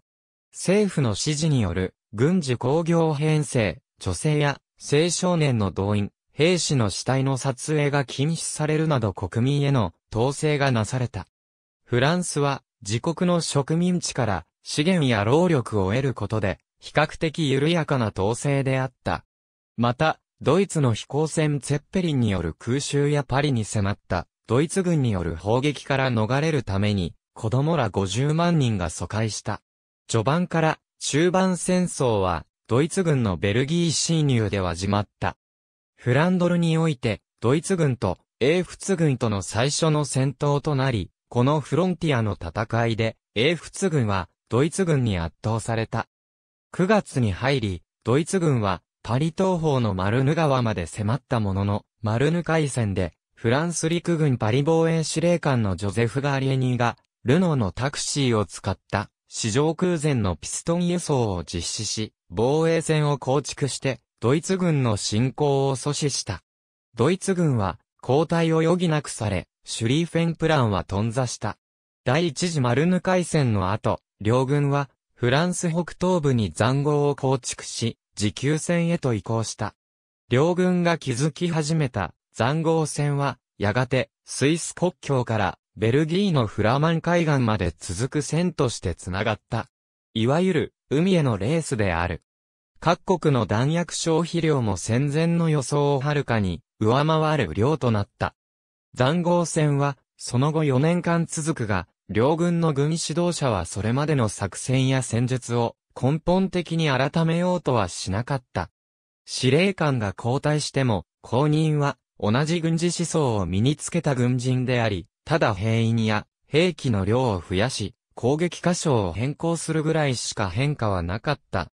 政府の指示による軍事工業編成、女性や青少年の動員、兵士の死体の撮影が禁止されるなど国民への統制がなされた。フランスは自国の植民地から資源や労力を得ることで比較的緩やかな統制であった。また、ドイツの飛行船ツェッペリンによる空襲やパリに迫ったドイツ軍による砲撃から逃れるために子供ら50万人が疎開した。序盤から中盤戦争はドイツ軍のベルギー侵入では始まった。フランドルにおいてドイツ軍と英仏軍との最初の戦闘となり、このフロンティアの戦いで、英仏軍はドイツ軍に圧倒された。9月に入り、ドイツ軍はパリ東方のマルヌ川まで迫ったものの、マルヌ海戦で、フランス陸軍パリ防衛司令官のジョゼフ・ガーリエニーが、ルノーのタクシーを使った、市場空前のピストン輸送を実施し、防衛線を構築して、ドイツ軍の侵攻を阻止した。ドイツ軍は、交代を余儀なくされ、シュリーフェンプランは頓挫した。第一次マルヌ海戦の後、両軍は、フランス北東部に塹壕を構築し、持久戦へと移行した。両軍が築き始めた塹壕戦は、やがて、スイス国境からベルギーのフラマン海岸まで続く線として繋がった。いわゆる、海へのレースである。各国の弾薬消費量も戦前の予想をはるかに上回る量となった。残豪戦は、その後4年間続くが、両軍の軍指導者はそれまでの作戦や戦術を根本的に改めようとはしなかった。司令官が交代しても、後任は同じ軍事思想を身につけた軍人であり、ただ兵員や兵器の量を増やし、攻撃箇所を変更するぐらいしか変化はなかった。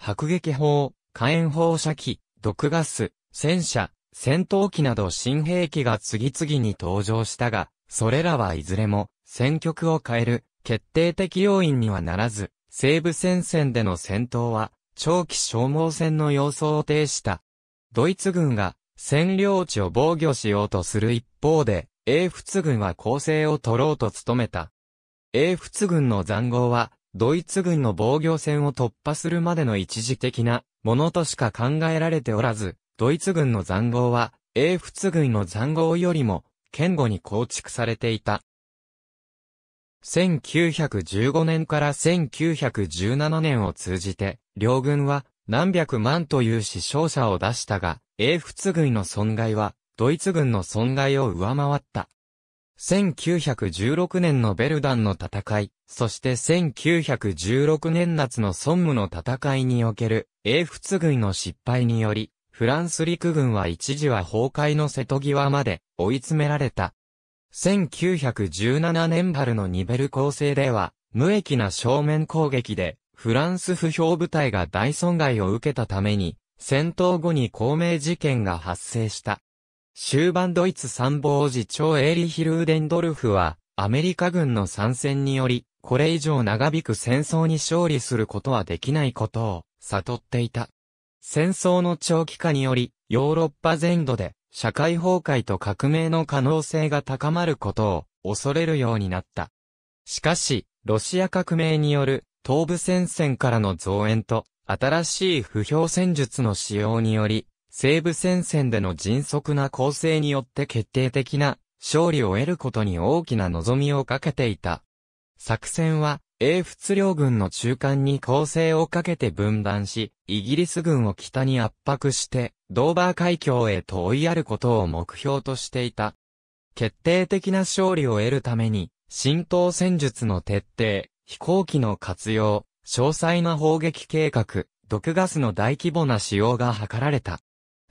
迫撃砲、火炎放射器、毒ガス、戦車、戦闘機など新兵器が次々に登場したが、それらはいずれも戦局を変える決定的要因にはならず、西部戦線での戦闘は長期消耗戦の様相を呈した。ドイツ軍が占領地を防御しようとする一方で、英仏軍は攻勢を取ろうと努めた。英仏軍の残壕は、ドイツ軍の防御線を突破するまでの一時的なものとしか考えられておらず、ドイツ軍の残壕は、英仏軍の残壕よりも、堅固に構築されていた。1915年から1917年を通じて、両軍は何百万という死傷者を出したが、英仏軍の損害は、ドイツ軍の損害を上回った。1916年のベルダンの戦い、そして1916年夏のソンムの戦いにおける、英仏軍の失敗により、フランス陸軍は一時は崩壊の瀬戸際まで追い詰められた。1917年春のニベル構成では、無益な正面攻撃で、フランス不評部隊が大損害を受けたために、戦闘後に公明事件が発生した。終盤ドイツ参謀次長エーリヒルーデンドルフは、アメリカ軍の参戦により、これ以上長引く戦争に勝利することはできないことを悟っていた。戦争の長期化により、ヨーロッパ全土で、社会崩壊と革命の可能性が高まることを恐れるようになった。しかし、ロシア革命による東部戦線からの増援と新しい不評戦術の使用により、西部戦線での迅速な攻勢によって決定的な勝利を得ることに大きな望みをかけていた。作戦は英仏領軍の中間に攻勢をかけて分断し、イギリス軍を北に圧迫して、ドーバー海峡へと追いやることを目標としていた。決定的な勝利を得るために、浸透戦術の徹底、飛行機の活用、詳細な砲撃計画、毒ガスの大規模な使用が図られた。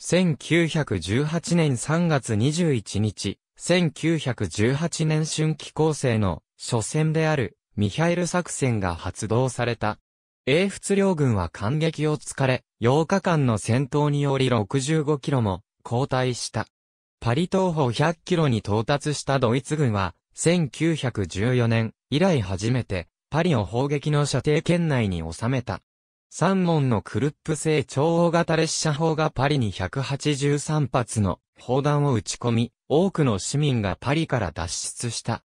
1918年3月21日、1918年春季構成の初戦であるミハイル作戦が発動された。英仏両軍は感激を疲れ、8日間の戦闘により65キロも後退した。パリ東方100キロに到達したドイツ軍は、1914年以来初めて、パリを砲撃の射程圏内に収めた。三門のクルップ製超大型列車砲がパリに183発の砲弾を撃ち込み、多くの市民がパリから脱出した。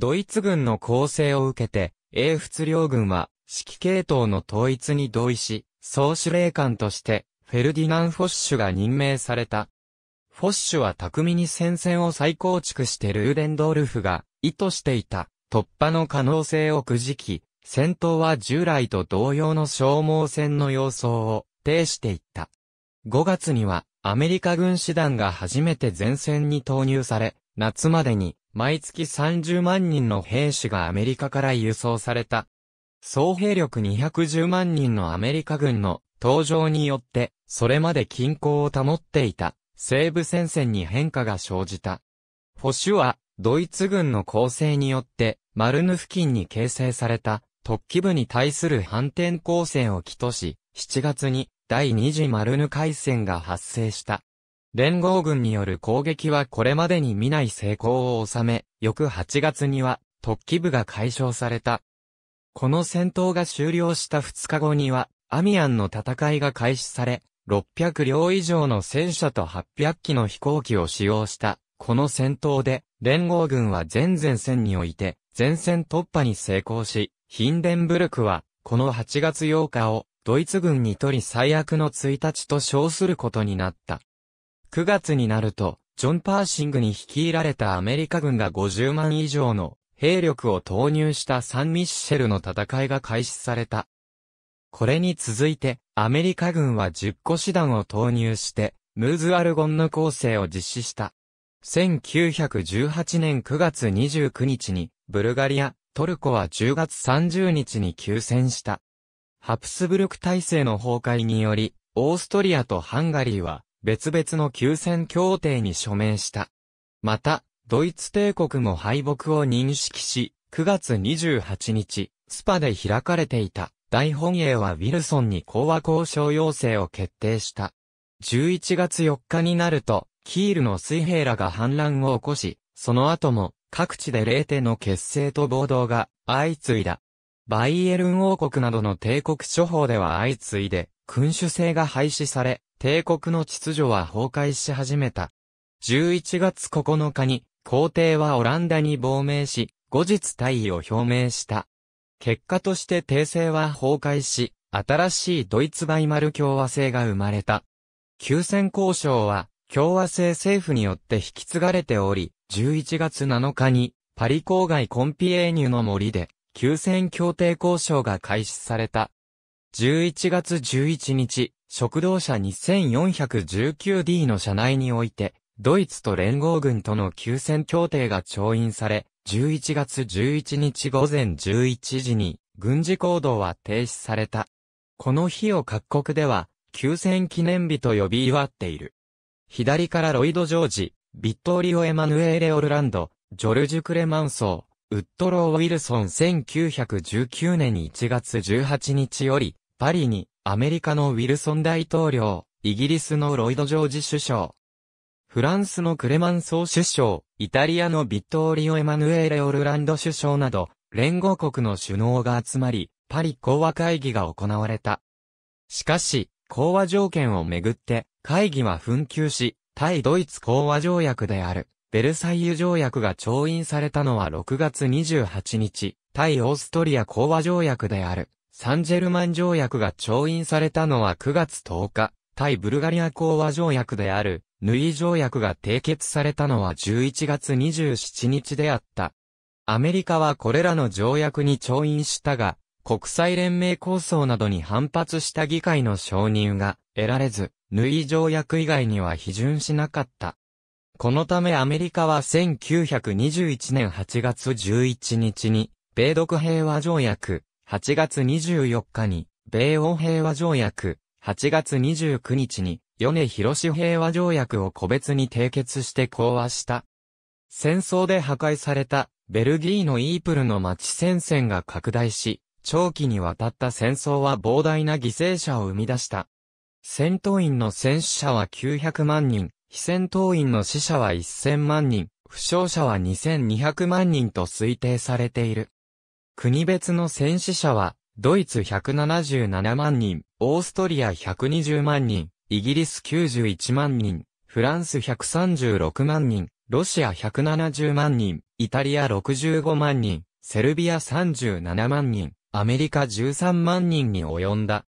ドイツ軍の攻勢を受けて、英仏両軍は、指揮系統の統一に同意し、総司令官として、フェルディナン・フォッシュが任命された。フォッシュは巧みに戦線を再構築してルーデンドールフが意図していた突破の可能性をくじき、戦闘は従来と同様の消耗戦の様相を呈していった。5月にはアメリカ軍師団が初めて前線に投入され、夏までに毎月30万人の兵士がアメリカから輸送された。総兵力210万人のアメリカ軍の登場によって、それまで均衡を保っていた西部戦線に変化が生じた。フォシュは、ドイツ軍の攻勢によって、マルヌ付近に形成された突起部に対する反転攻勢を起とし、7月に第2次マルヌ海戦が発生した。連合軍による攻撃はこれまでに見ない成功を収め、翌8月には突起部が解消された。この戦闘が終了した2日後には、アミアンの戦いが開始され、600両以上の戦車と800機の飛行機を使用した。この戦闘で、連合軍は全前線において、前線突破に成功し、ヒンデンブルクは、この8月8日を、ドイツ軍にとり最悪の1日と称することになった。9月になると、ジョン・パーシングに率いられたアメリカ軍が50万以上の兵力を投入したサン・ミッシェルの戦いが開始された。これに続いて、アメリカ軍は10個師団を投入して、ムーズ・アルゴンヌ構成を実施した。1918年9月29日に、ブルガリア、トルコは10月30日に休戦した。ハプスブルク体制の崩壊により、オーストリアとハンガリーは、別々の休戦協定に署名した。また、ドイツ帝国も敗北を認識し、9月28日、スパで開かれていた大本営はウィルソンに講和交渉要請を決定した。11月4日になると、キールの水平らが反乱を起こし、その後も各地で霊帝の結成と暴動が相次いだ。バイエルン王国などの帝国諸法では相次いで、君主制が廃止され、帝国の秩序は崩壊し始めた。11月9日に、皇帝はオランダに亡命し、後日退位を表明した。結果として帝政は崩壊し、新しいドイツバイマル共和制が生まれた。休戦交渉は、共和制政府によって引き継がれており、11月7日に、パリ郊外コンピエーニュの森で、休戦協定交渉が開始された。11月11日、食堂車 2419D の車内において、ドイツと連合軍との休戦協定が調印され、11月11日午前11時に、軍事行動は停止された。この日を各国では、休戦記念日と呼び祝っている。左からロイド・ジョージ、ビットリオ・エマヌエーレ・オルランド、ジョルジュ・クレマンソー、ウッドロー・ウィルソン1919年1月18日より、パリに、アメリカのウィルソン大統領、イギリスのロイド・ジョージ首相、フランスのクレマンソー首相、イタリアのビットーリオ・エマヌエーレ・オルランド首相など、連合国の首脳が集まり、パリ講和会議が行われた。しかし、講和条件をめぐって、会議は紛糾し、対ドイツ講和条約である、ベルサイユ条約が調印されたのは6月28日、対オーストリア講和条約である、サンジェルマン条約が調印されたのは9月10日、対ブルガリア講和条約である、ヌイ条約が締結されたのは11月27日であった。アメリカはこれらの条約に調印したが、国際連盟構想などに反発した議会の承認が得られず、ヌイ条約以外には批准しなかった。このためアメリカは1921年8月11日に、米独平和条約、8月24日に、米欧平和条約、8月29日に、米広平和条約を個別に締結して講和した。戦争で破壊された、ベルギーのイープルの町戦線が拡大し、長期にわたった戦争は膨大な犠牲者を生み出した。戦闘員の戦死者は900万人、非戦闘員の死者は1000万人、負傷者は2200万人と推定されている。国別の戦死者は、ドイツ177万人、オーストリア120万人、イギリス91万人、フランス136万人、ロシア170万人、イタリア65万人、セルビア37万人、アメリカ13万人に及んだ。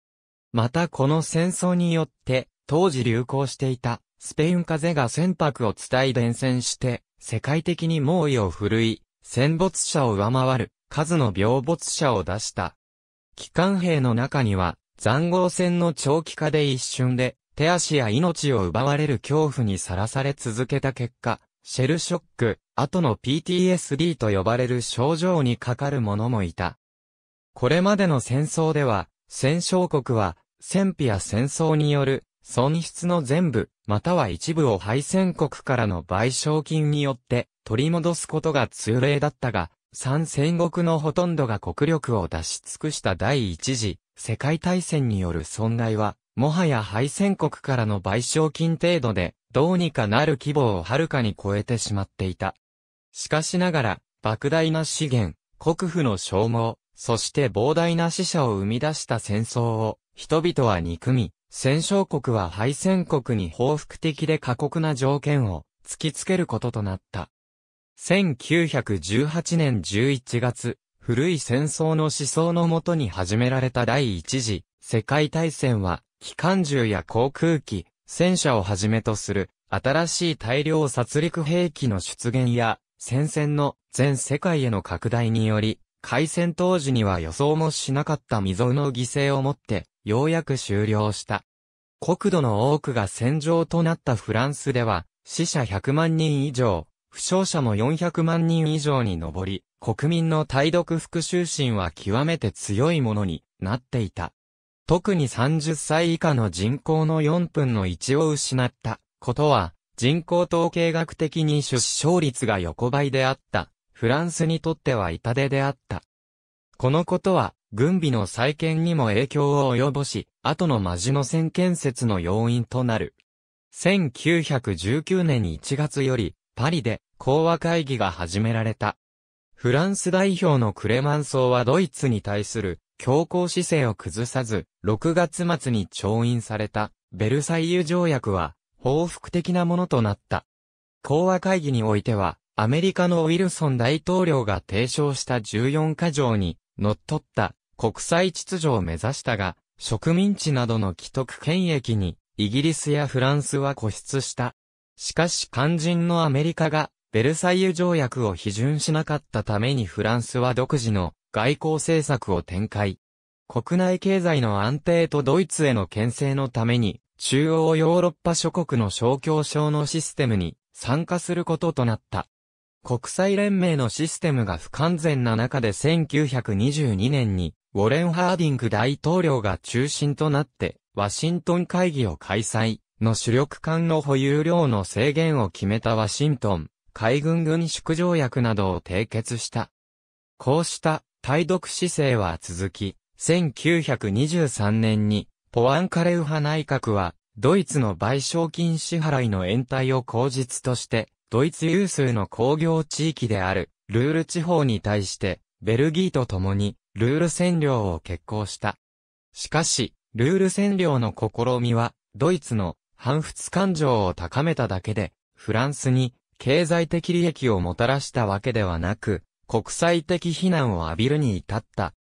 またこの戦争によって、当時流行していた、スペイン風邪が船舶を伝い伝染して、世界的に猛威を振るい、戦没者を上回る、数の病没者を出した。機関兵の中には、残酷戦の長期化で一瞬で、手足や命を奪われる恐怖にさらされ続けた結果、シェルショック、後の PTSD と呼ばれる症状にかかる者もいた。これまでの戦争では、戦勝国は、戦費や戦争による損失の全部、または一部を敗戦国からの賠償金によって取り戻すことが通例だったが、三戦国のほとんどが国力を出し尽くした第一次世界大戦による損害は、もはや敗戦国からの賠償金程度で、どうにかなる規模をはるかに超えてしまっていた。しかしながら、莫大な資源、国府の消耗、そして膨大な死者を生み出した戦争を、人々は憎み、戦勝国は敗戦国に報復的で過酷な条件を突きつけることとなった。1918年11月、古い戦争の思想のもとに始められた第一次世界大戦は、機関銃や航空機、戦車をはじめとする新しい大量殺戮兵器の出現や、戦線の全世界への拡大により、開戦当時には予想もしなかった未曾有の犠牲をもって、ようやく終了した。国土の多くが戦場となったフランスでは、死者100万人以上、負傷者も400万人以上に上り、国民の対独復讐心は極めて強いものになっていた。特に30歳以下の人口の4分の1を失ったことは、人口統計学的に出生率が横ばいであった。フランスにとっては痛手であった。このことは、軍備の再建にも影響を及ぼし、後のマジノ戦建設の要因となる。1919年1月より、パリで講和会議が始められた。フランス代表のクレマンソーはドイツに対する強硬姿勢を崩さず、6月末に調印されたベルサイユ条約は報復的なものとなった。講和会議においては、アメリカのウィルソン大統領が提唱した14カ条に、乗っ取った国際秩序を目指したが、植民地などの既得権益に、イギリスやフランスは固執した。しかし肝心のアメリカが、ベルサイユ条約を批准しなかったためにフランスは独自の外交政策を展開。国内経済の安定とドイツへの牽制のために、中央ヨーロッパ諸国の小協商のシステムに参加することとなった。国際連盟のシステムが不完全な中で1922年に、ウォレン・ハーディング大統領が中心となって、ワシントン会議を開催。の主力艦の保有量の制限を決めたワシントン海軍軍縮条約などを締結した。こうした対独姿勢は続き、1923年にポアンカレウ派内閣はドイツの賠償金支払いの延滞を口実として、ドイツ有数の工業地域であるルール地方に対して、ベルギーと共にルール占領を決行した。しかし、ルール占領の試みは、ドイツの反仏感情を高めただけで、フランスに経済的利益をもたらしたわけではなく、国際的非難を浴びるに至った。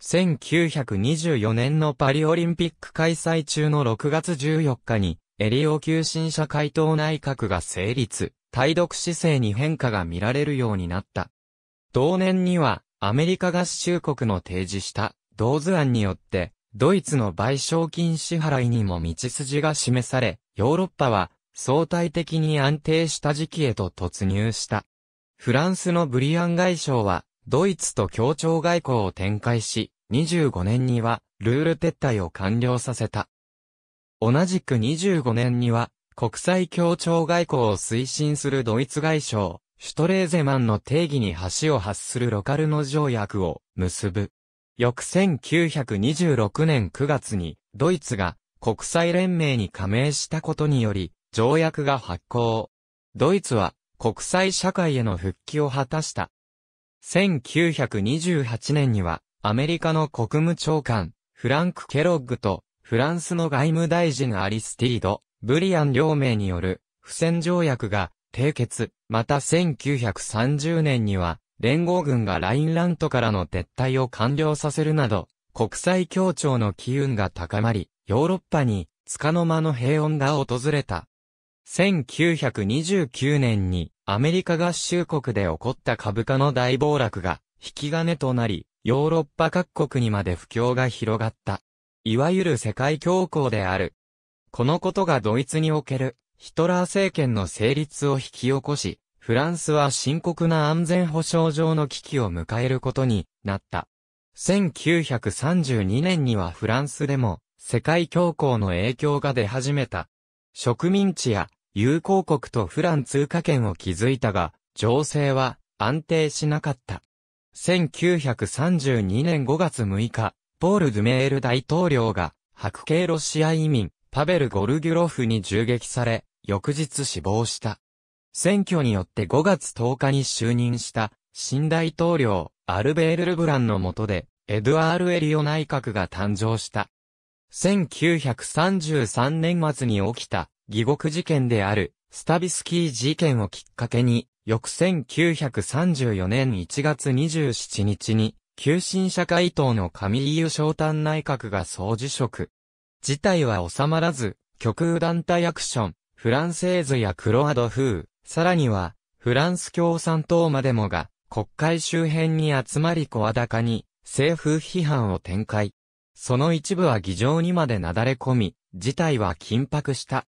1924年のパリオリンピック開催中の6月14日に、エリオ急進者回答内閣が成立、対独姿勢に変化が見られるようになった。同年には、アメリカ合衆国の提示した、同図案によって、ドイツの賠償金支払いにも道筋が示され、ヨーロッパは相対的に安定した時期へと突入した。フランスのブリアン外相は、ドイツと協調外交を展開し、25年には、ルール撤退を完了させた。同じく25年には、国際協調外交を推進するドイツ外相、シュトレーゼマンの定義に橋を発するロカルノ条約を結ぶ。翌1926年9月に、ドイツが国際連盟に加盟したことにより、条約が発行。ドイツは国際社会への復帰を果たした。1928年には、アメリカの国務長官、フランク・ケロッグと、フランスの外務大臣アリスティード、ブリアン両名による、不戦条約が、締結、また1930年には、連合軍がラインラントからの撤退を完了させるなど、国際協調の機運が高まり、ヨーロッパに、束の間の平穏が訪れた。1929年に、アメリカ合衆国で起こった株価の大暴落が、引き金となり、ヨーロッパ各国にまで不況が広がった。いわゆる世界恐慌である。このことがドイツにおけるヒトラー政権の成立を引き起こし、フランスは深刻な安全保障上の危機を迎えることになった。1932年にはフランスでも世界恐慌の影響が出始めた。植民地や友好国とフラン通貨圏を築いたが、情勢は安定しなかった。1932年5月6日、ポール・ドゥメール大統領が白系ロシア移民、パベル・ゴルギュロフに銃撃され、翌日死亡した。選挙によって5月10日に就任した、新大統領、アルベール・ルブランの下で、エドゥアール・エリオ内閣が誕生した。1933年末に起きた、疑獄事件である、スタビスキー事件をきっかけに、翌1934年1月27日に、急進社会党の上井優タ丹内閣が総辞職。事態は収まらず、極右団体アクション、フランセーズやクロアド風、さらには、フランス共産党までもが、国会周辺に集まり声高に、政府批判を展開。その一部は議場にまでなだれ込み、事態は緊迫した。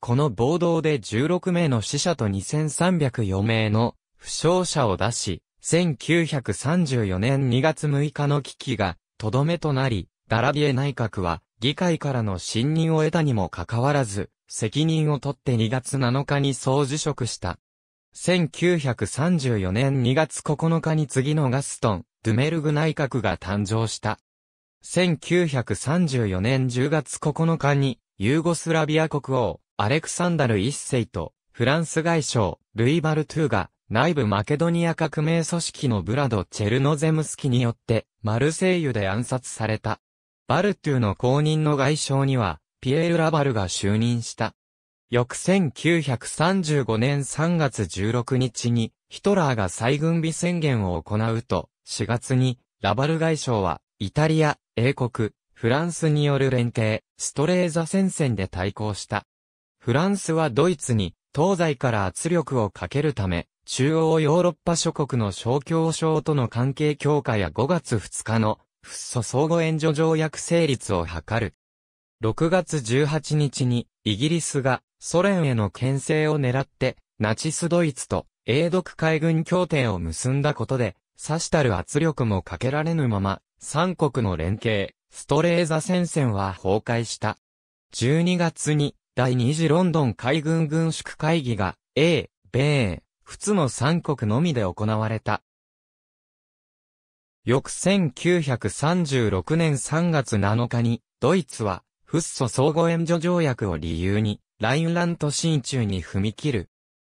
この暴動で16名の死者と2304名の負傷者を出し、1934年2月6日の危機がとどめとなり、ダラディエ内閣は議会からの信任を得たにもかかわらず、責任を取って2月7日に総辞職した。1934年2月9日に次のガストン、ドゥメルグ内閣が誕生した。1934年10月9日に、ユーゴスラビア国王、アレクサンダル一世と、フランス外相、ルイ・バルトゥーが、内部マケドニア革命組織のブラド・チェルノゼムスキによって、マルセイユで暗殺された。バルトゥの公認の外相には、ピエール・ラバルが就任した。翌1935年3月16日に、ヒトラーが再軍備宣言を行うと、4月に、ラバル外相は、イタリア、英国、フランスによる連携、ストレーザ戦線で対抗した。フランスはドイツに、東西から圧力をかけるため、中央ヨーロッパ諸国の小協省との関係強化や5月2日のフッ素相互援助条約成立を図る。6月18日に、イギリスがソ連への牽制を狙って、ナチスドイツと英独海軍協定を結んだことで、さしたる圧力もかけられぬまま、三国の連携、ストレーザ戦線は崩壊した。12月に、第二次ロンドン海軍軍縮会議が、英、米、仏の三国のみで行われた。翌1936年3月7日に、ドイツは、フッソ相互援助条約を理由に、ラインラント進中に踏み切る。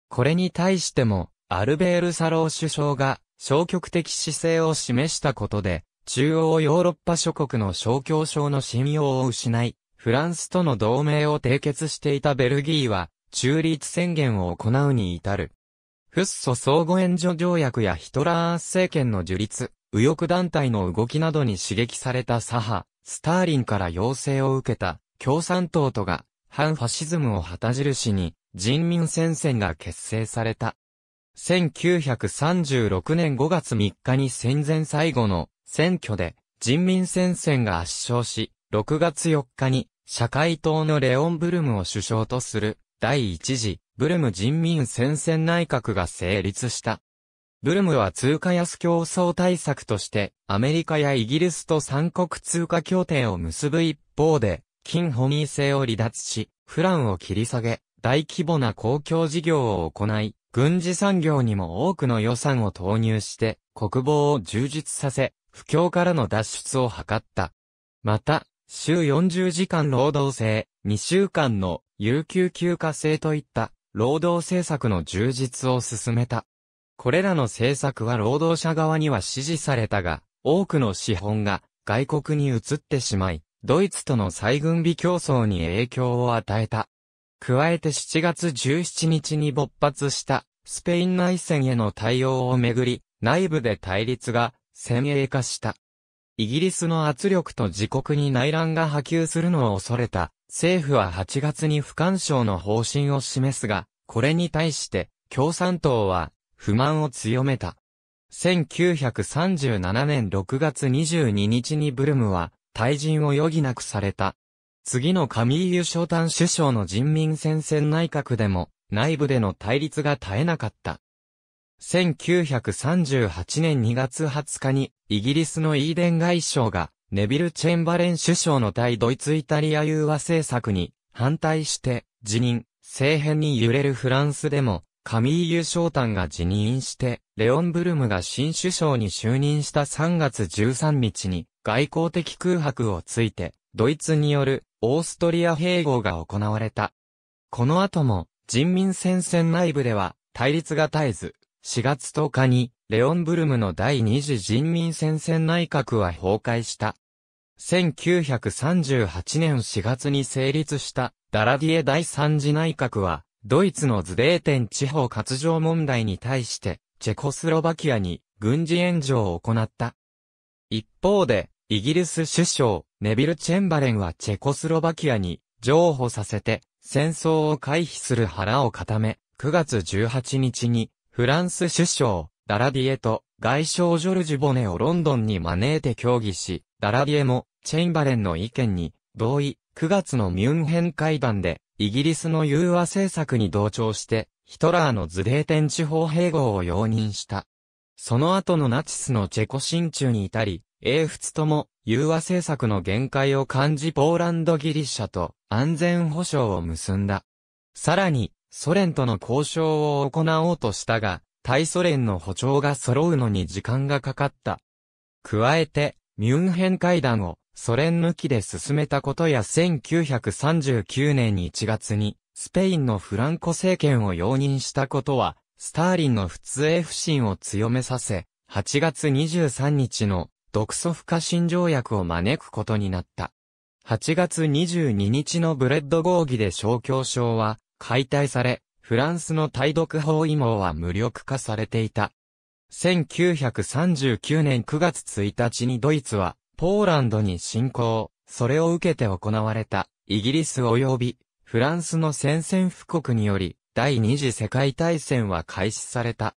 これに対しても、アルベール・サロー首相が、消極的姿勢を示したことで、中央ヨーロッパ諸国の小極症の信用を失い、フランスとの同盟を締結していたベルギーは、中立宣言を行うに至る。フッソ相互援助条約やヒトラー政権の樹立、右翼団体の動きなどに刺激された左派、スターリンから要請を受けた共産党とが、反ファシズムを旗印に、人民戦線が結成された。1936年5月3日に戦前最後の選挙で人民戦線が圧勝し、6月4日に社会党のレオン・ブルムを首相とする第一次ブルム人民戦線内閣が成立した。ブルムは通貨安競争対策として、アメリカやイギリスと三国通貨協定を結ぶ一方で、金ホミー制を離脱し、フランを切り下げ、大規模な公共事業を行い、軍事産業にも多くの予算を投入して、国防を充実させ、不況からの脱出を図った。また、週40時間労働制、2週間の有給休暇制といった、労働政策の充実を進めた。これらの政策は労働者側には支持されたが、多くの資本が外国に移ってしまい、ドイツとの再軍備競争に影響を与えた。加えて7月17日に勃発したスペイン内戦への対応をめぐり、内部で対立が先鋭化した。イギリスの圧力と自国に内乱が波及するのを恐れた、政府は8月に不干渉の方針を示すが、これに対して、共産党は不満を強めた。1937年6月22日にブルムは退陣を余儀なくされた。次のカミーユ・ショータン首相の人民戦線内閣でも内部での対立が絶えなかった。1938年2月20日にイギリスのイーデン外相がネビル・チェンバレン首相の対ドイツ・イタリア融和政策に反対して辞任、政変に揺れるフランスでもカミーユ・ショータンが辞任して、レオン・ブルムが新首相に就任した3月13日に、外交的空白をついて、ドイツによるオーストリア併合が行われた。この後も、人民戦線内部では、対立が絶えず、4月10日に、レオン・ブルムの第二次人民戦線内閣は崩壊した。1938年4月に成立した、ダラディエ第三次内閣は、ドイツのズデーテン地方割譲問題に対して、チェコスロバキアに軍事援助を行った。一方で、イギリス首相、ネビル・チェンバレンはチェコスロバキアに譲歩させて、戦争を回避する腹を固め、9月18日に、フランス首相、ダラディエと外相ジョルジュ・ボネをロンドンに招いて協議し、ダラディエもチェンバレンの意見に同意、9月のミュンヘン会談でイギリスの融和政策に同調して、ヒトラーのズデーテン地方併合を容認した。その後のナチスのチェコ進駐に至り、英仏とも融和政策の限界を感じポーランドギリシャと安全保障を結んだ。さらに、ソ連との交渉を行おうとしたが、対ソ連の歩調が揃うのに時間がかかった。加えて、ミュンヘン会談をソ連抜きで進めたことや1939年1月に、スペインのフランコ政権を容認したことは、スターリンの普通不信を強めさせ、8月23日の独ソ不可侵条約を招くことになった。8月22日のブレッド合議で小教省は解体され、フランスの対独包囲網は無力化されていた。1939年9月1日にドイツはポーランドに侵攻、それを受けて行われた、イギリス及び、フランスの宣戦布告により、第二次世界大戦は開始された。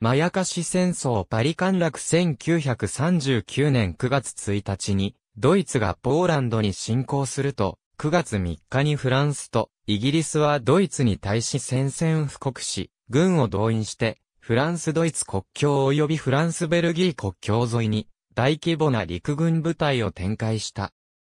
まやかし戦争パリ陥落1939年9月1日に、ドイツがポーランドに侵攻すると、9月3日にフランスとイギリスはドイツに対し宣戦布告し、軍を動員して、フランスドイツ国境及びフランスベルギー国境沿いに大規模な陸軍部隊を展開した。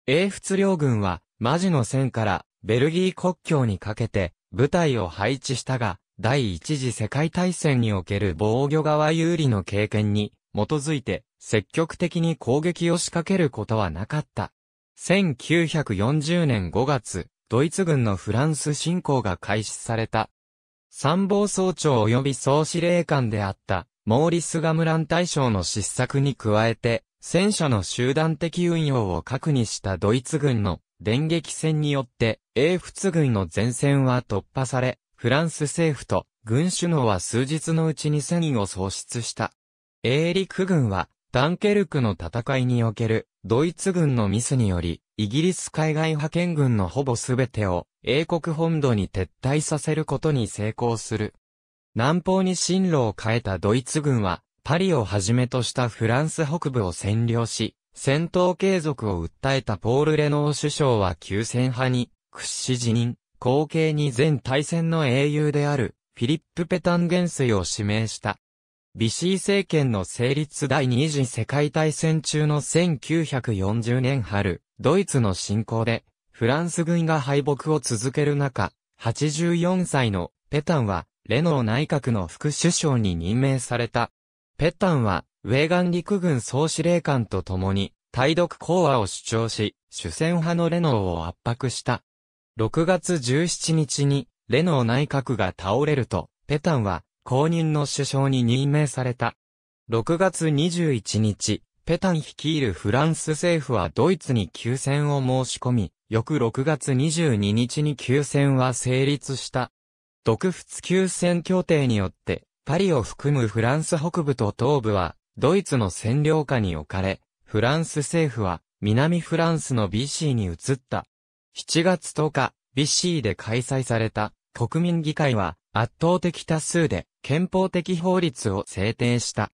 英仏両軍は、マジの線からベルギー国境にかけて部隊を配置したが、第一次世界大戦における防御側有利の経験に基づいて積極的に攻撃を仕掛けることはなかった。1940年5月、ドイツ軍のフランス侵攻が開始された。参謀総長及び総司令官であったモーリス・ガムラン大将の失策に加えて、戦車の集団的運用を核にしたドイツ軍の電撃戦によって、英仏軍の前線は突破され、フランス政府と軍首脳は数日のうちに戦意を喪失した。英陸軍は、ダンケルクの戦いにおけるドイツ軍のミスにより、イギリス海外派遣軍のほぼすべてを英国本土に撤退させることに成功する。南方に進路を変えたドイツ軍は、パリをはじめとしたフランス北部を占領し、戦闘継続を訴えたポール・レノー首相は休戦派に屈指辞任、後継に全大戦の英雄であるフィリップ・ペタン元帥を指名した。ビシー政権の成立第二次世界大戦中の1940年春、ドイツの侵攻で、フランス軍が敗北を続ける中、84歳のペタンは、レノー内閣の副首相に任命された。ペッタンは、ウェーガン陸軍総司令官と共に、対独講和を主張し、主戦派のレノーを圧迫した。6月17日に、レノー内閣が倒れると、ペタンは、公認の首相に任命された。6月21日、ペタン率いるフランス政府はドイツに休戦を申し込み、翌6月22日に休戦は成立した。独仏休戦協定によって、パリを含むフランス北部と東部は、ドイツの占領下に置かれ、フランス政府は、南フランスの BC に移った。7月10日、BC で開催された国民議会は圧倒的多数で憲法的法律を制定した。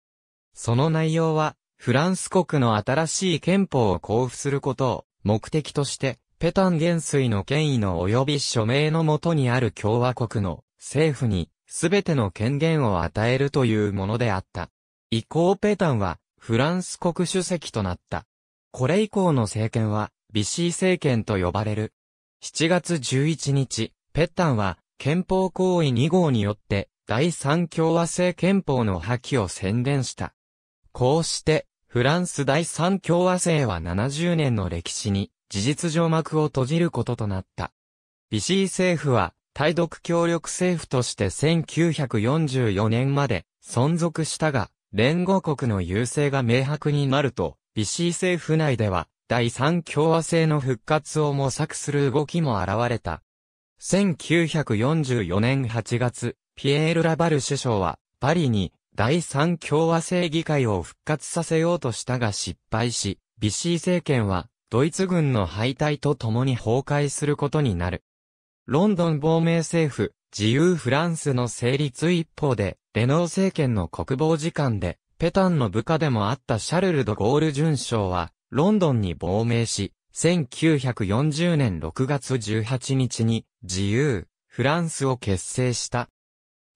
その内容は、フランス国の新しい憲法を交付することを目的として、ペタン元帥の権威の及び署名のもとにある共和国の政府にすべての権限を与えるというものであった。以降ペタンはフランス国主席となった。これ以降の政権はビシー政権と呼ばれる。7月11日、ペタンは憲法行為2号によって第三共和制憲法の破棄を宣言した。こうして、フランス第三共和制は70年の歴史に事実上幕を閉じることとなった。ビシー政府は、対独協力政府として1944年まで存続したが、連合国の優勢が明白になると、ビシー政府内では、第三共和制の復活を模索する動きも現れた。1944年8月、ピエール・ラバル首相は、パリに、第三共和制議会を復活させようとしたが失敗し、ビシー政権は、ドイツ軍の敗退と共に崩壊することになる。ロンドン亡命政府、自由フランスの成立一方で、レノー政権の国防次官で、ペタンの部下でもあったシャルル・ド・ゴール准将は、ロンドンに亡命し、1940年6月18日に、自由、フランスを結成した。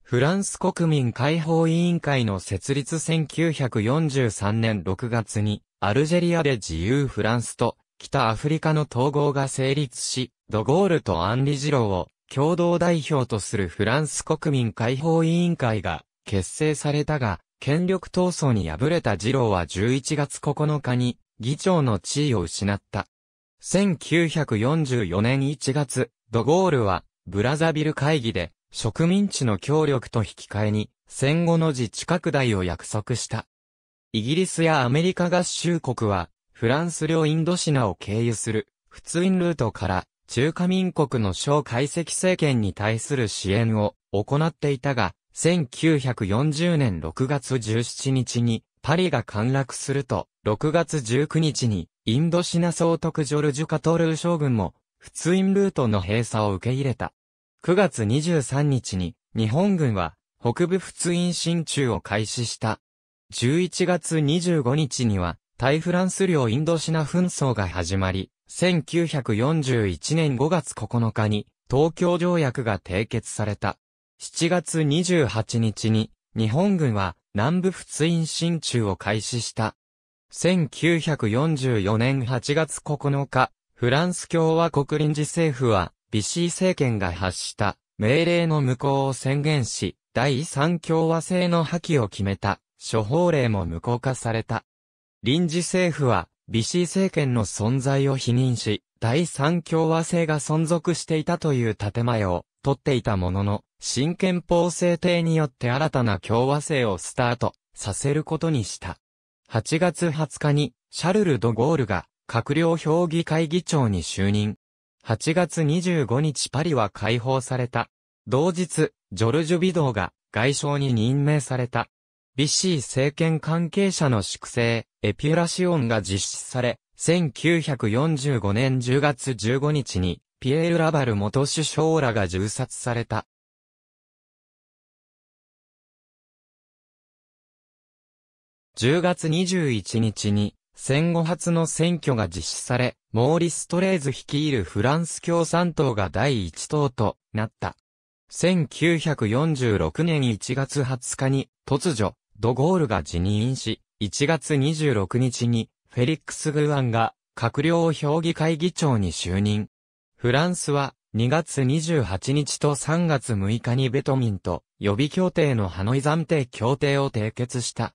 フランス国民解放委員会の設立1943年6月に、アルジェリアで自由フランスと北アフリカの統合が成立し、ドゴールとアンリジローを共同代表とするフランス国民解放委員会が結成されたが、権力闘争に敗れたジローは11月9日に議長の地位を失った。1944年1月、ドゴールはブラザビル会議で植民地の協力と引き換えに戦後の自治拡大を約束した。イギリスやアメリカ合衆国はフランス領インドシナを経由する、普通インルートから、中華民国の小解析政権に対する支援を行っていたが、1940年6月17日に、パリが陥落すると、6月19日に、インドシナ総督ジョルジュ・カトルー将軍も、普通インルートの閉鎖を受け入れた。9月23日に、日本軍は、北部普通イン進駐を開始した。11月25日には、タイフランス領インドシナ紛争が始まり、1941年5月9日に東京条約が締結された。7月28日に日本軍は南部仏印進駐を開始した。1944年8月9日、フランス共和国臨時政府はビシー政権が発した命令の無効を宣言し、第三共和制の破棄を決めた。処方令も無効化された。臨時政府は、ビシー政権の存在を否認し、第三共和制が存続していたという建前を取っていたものの、新憲法制定によって新たな共和制をスタートさせることにした。8月20日に、シャルル・ド・ゴールが、閣僚評議会議長に就任。8月25日パリは解放された。同日、ジョルジュ・ビドーが外相に任命された。BC 政権関係者の粛清、エピュラシオンが実施され、1945年10月15日に、ピエール・ラバル元首相らが銃殺された。10月21日に、戦後初の選挙が実施され、モーリス・トレーズ率いるフランス共産党が第一党となった。1946年1月20日に突如、ドゴールが辞任し、1月26日に、フェリックス・グーアンが、閣僚評議会議長に就任。フランスは、2月28日と3月6日にベトミンと予備協定のハノイ暫定協定を締結した。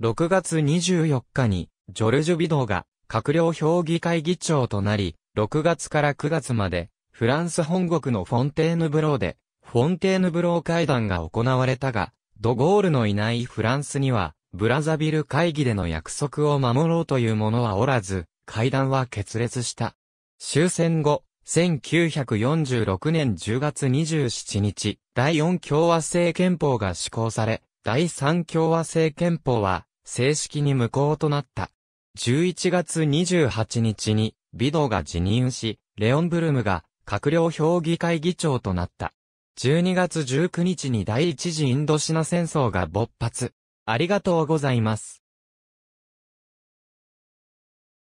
6月24日にジョルジュ・ビドーが閣僚評議会議長となり、6月から9月までフランス本国のフォンテーヌブローでフォンテーヌブロー会談が行われたが、ドゴールのいないフランスには、ブラザビル会議での約束を守ろうという者はおらず、会談は決裂した。終戦後、1946年10月27日、第4共和制憲法が施行され、第3共和制憲法は正式に無効となった。11月28日にビドが辞任し、レオンブルムが閣僚評議会議長となった。12月19日に第一次インドシナ戦争が勃発。ありがとうございます。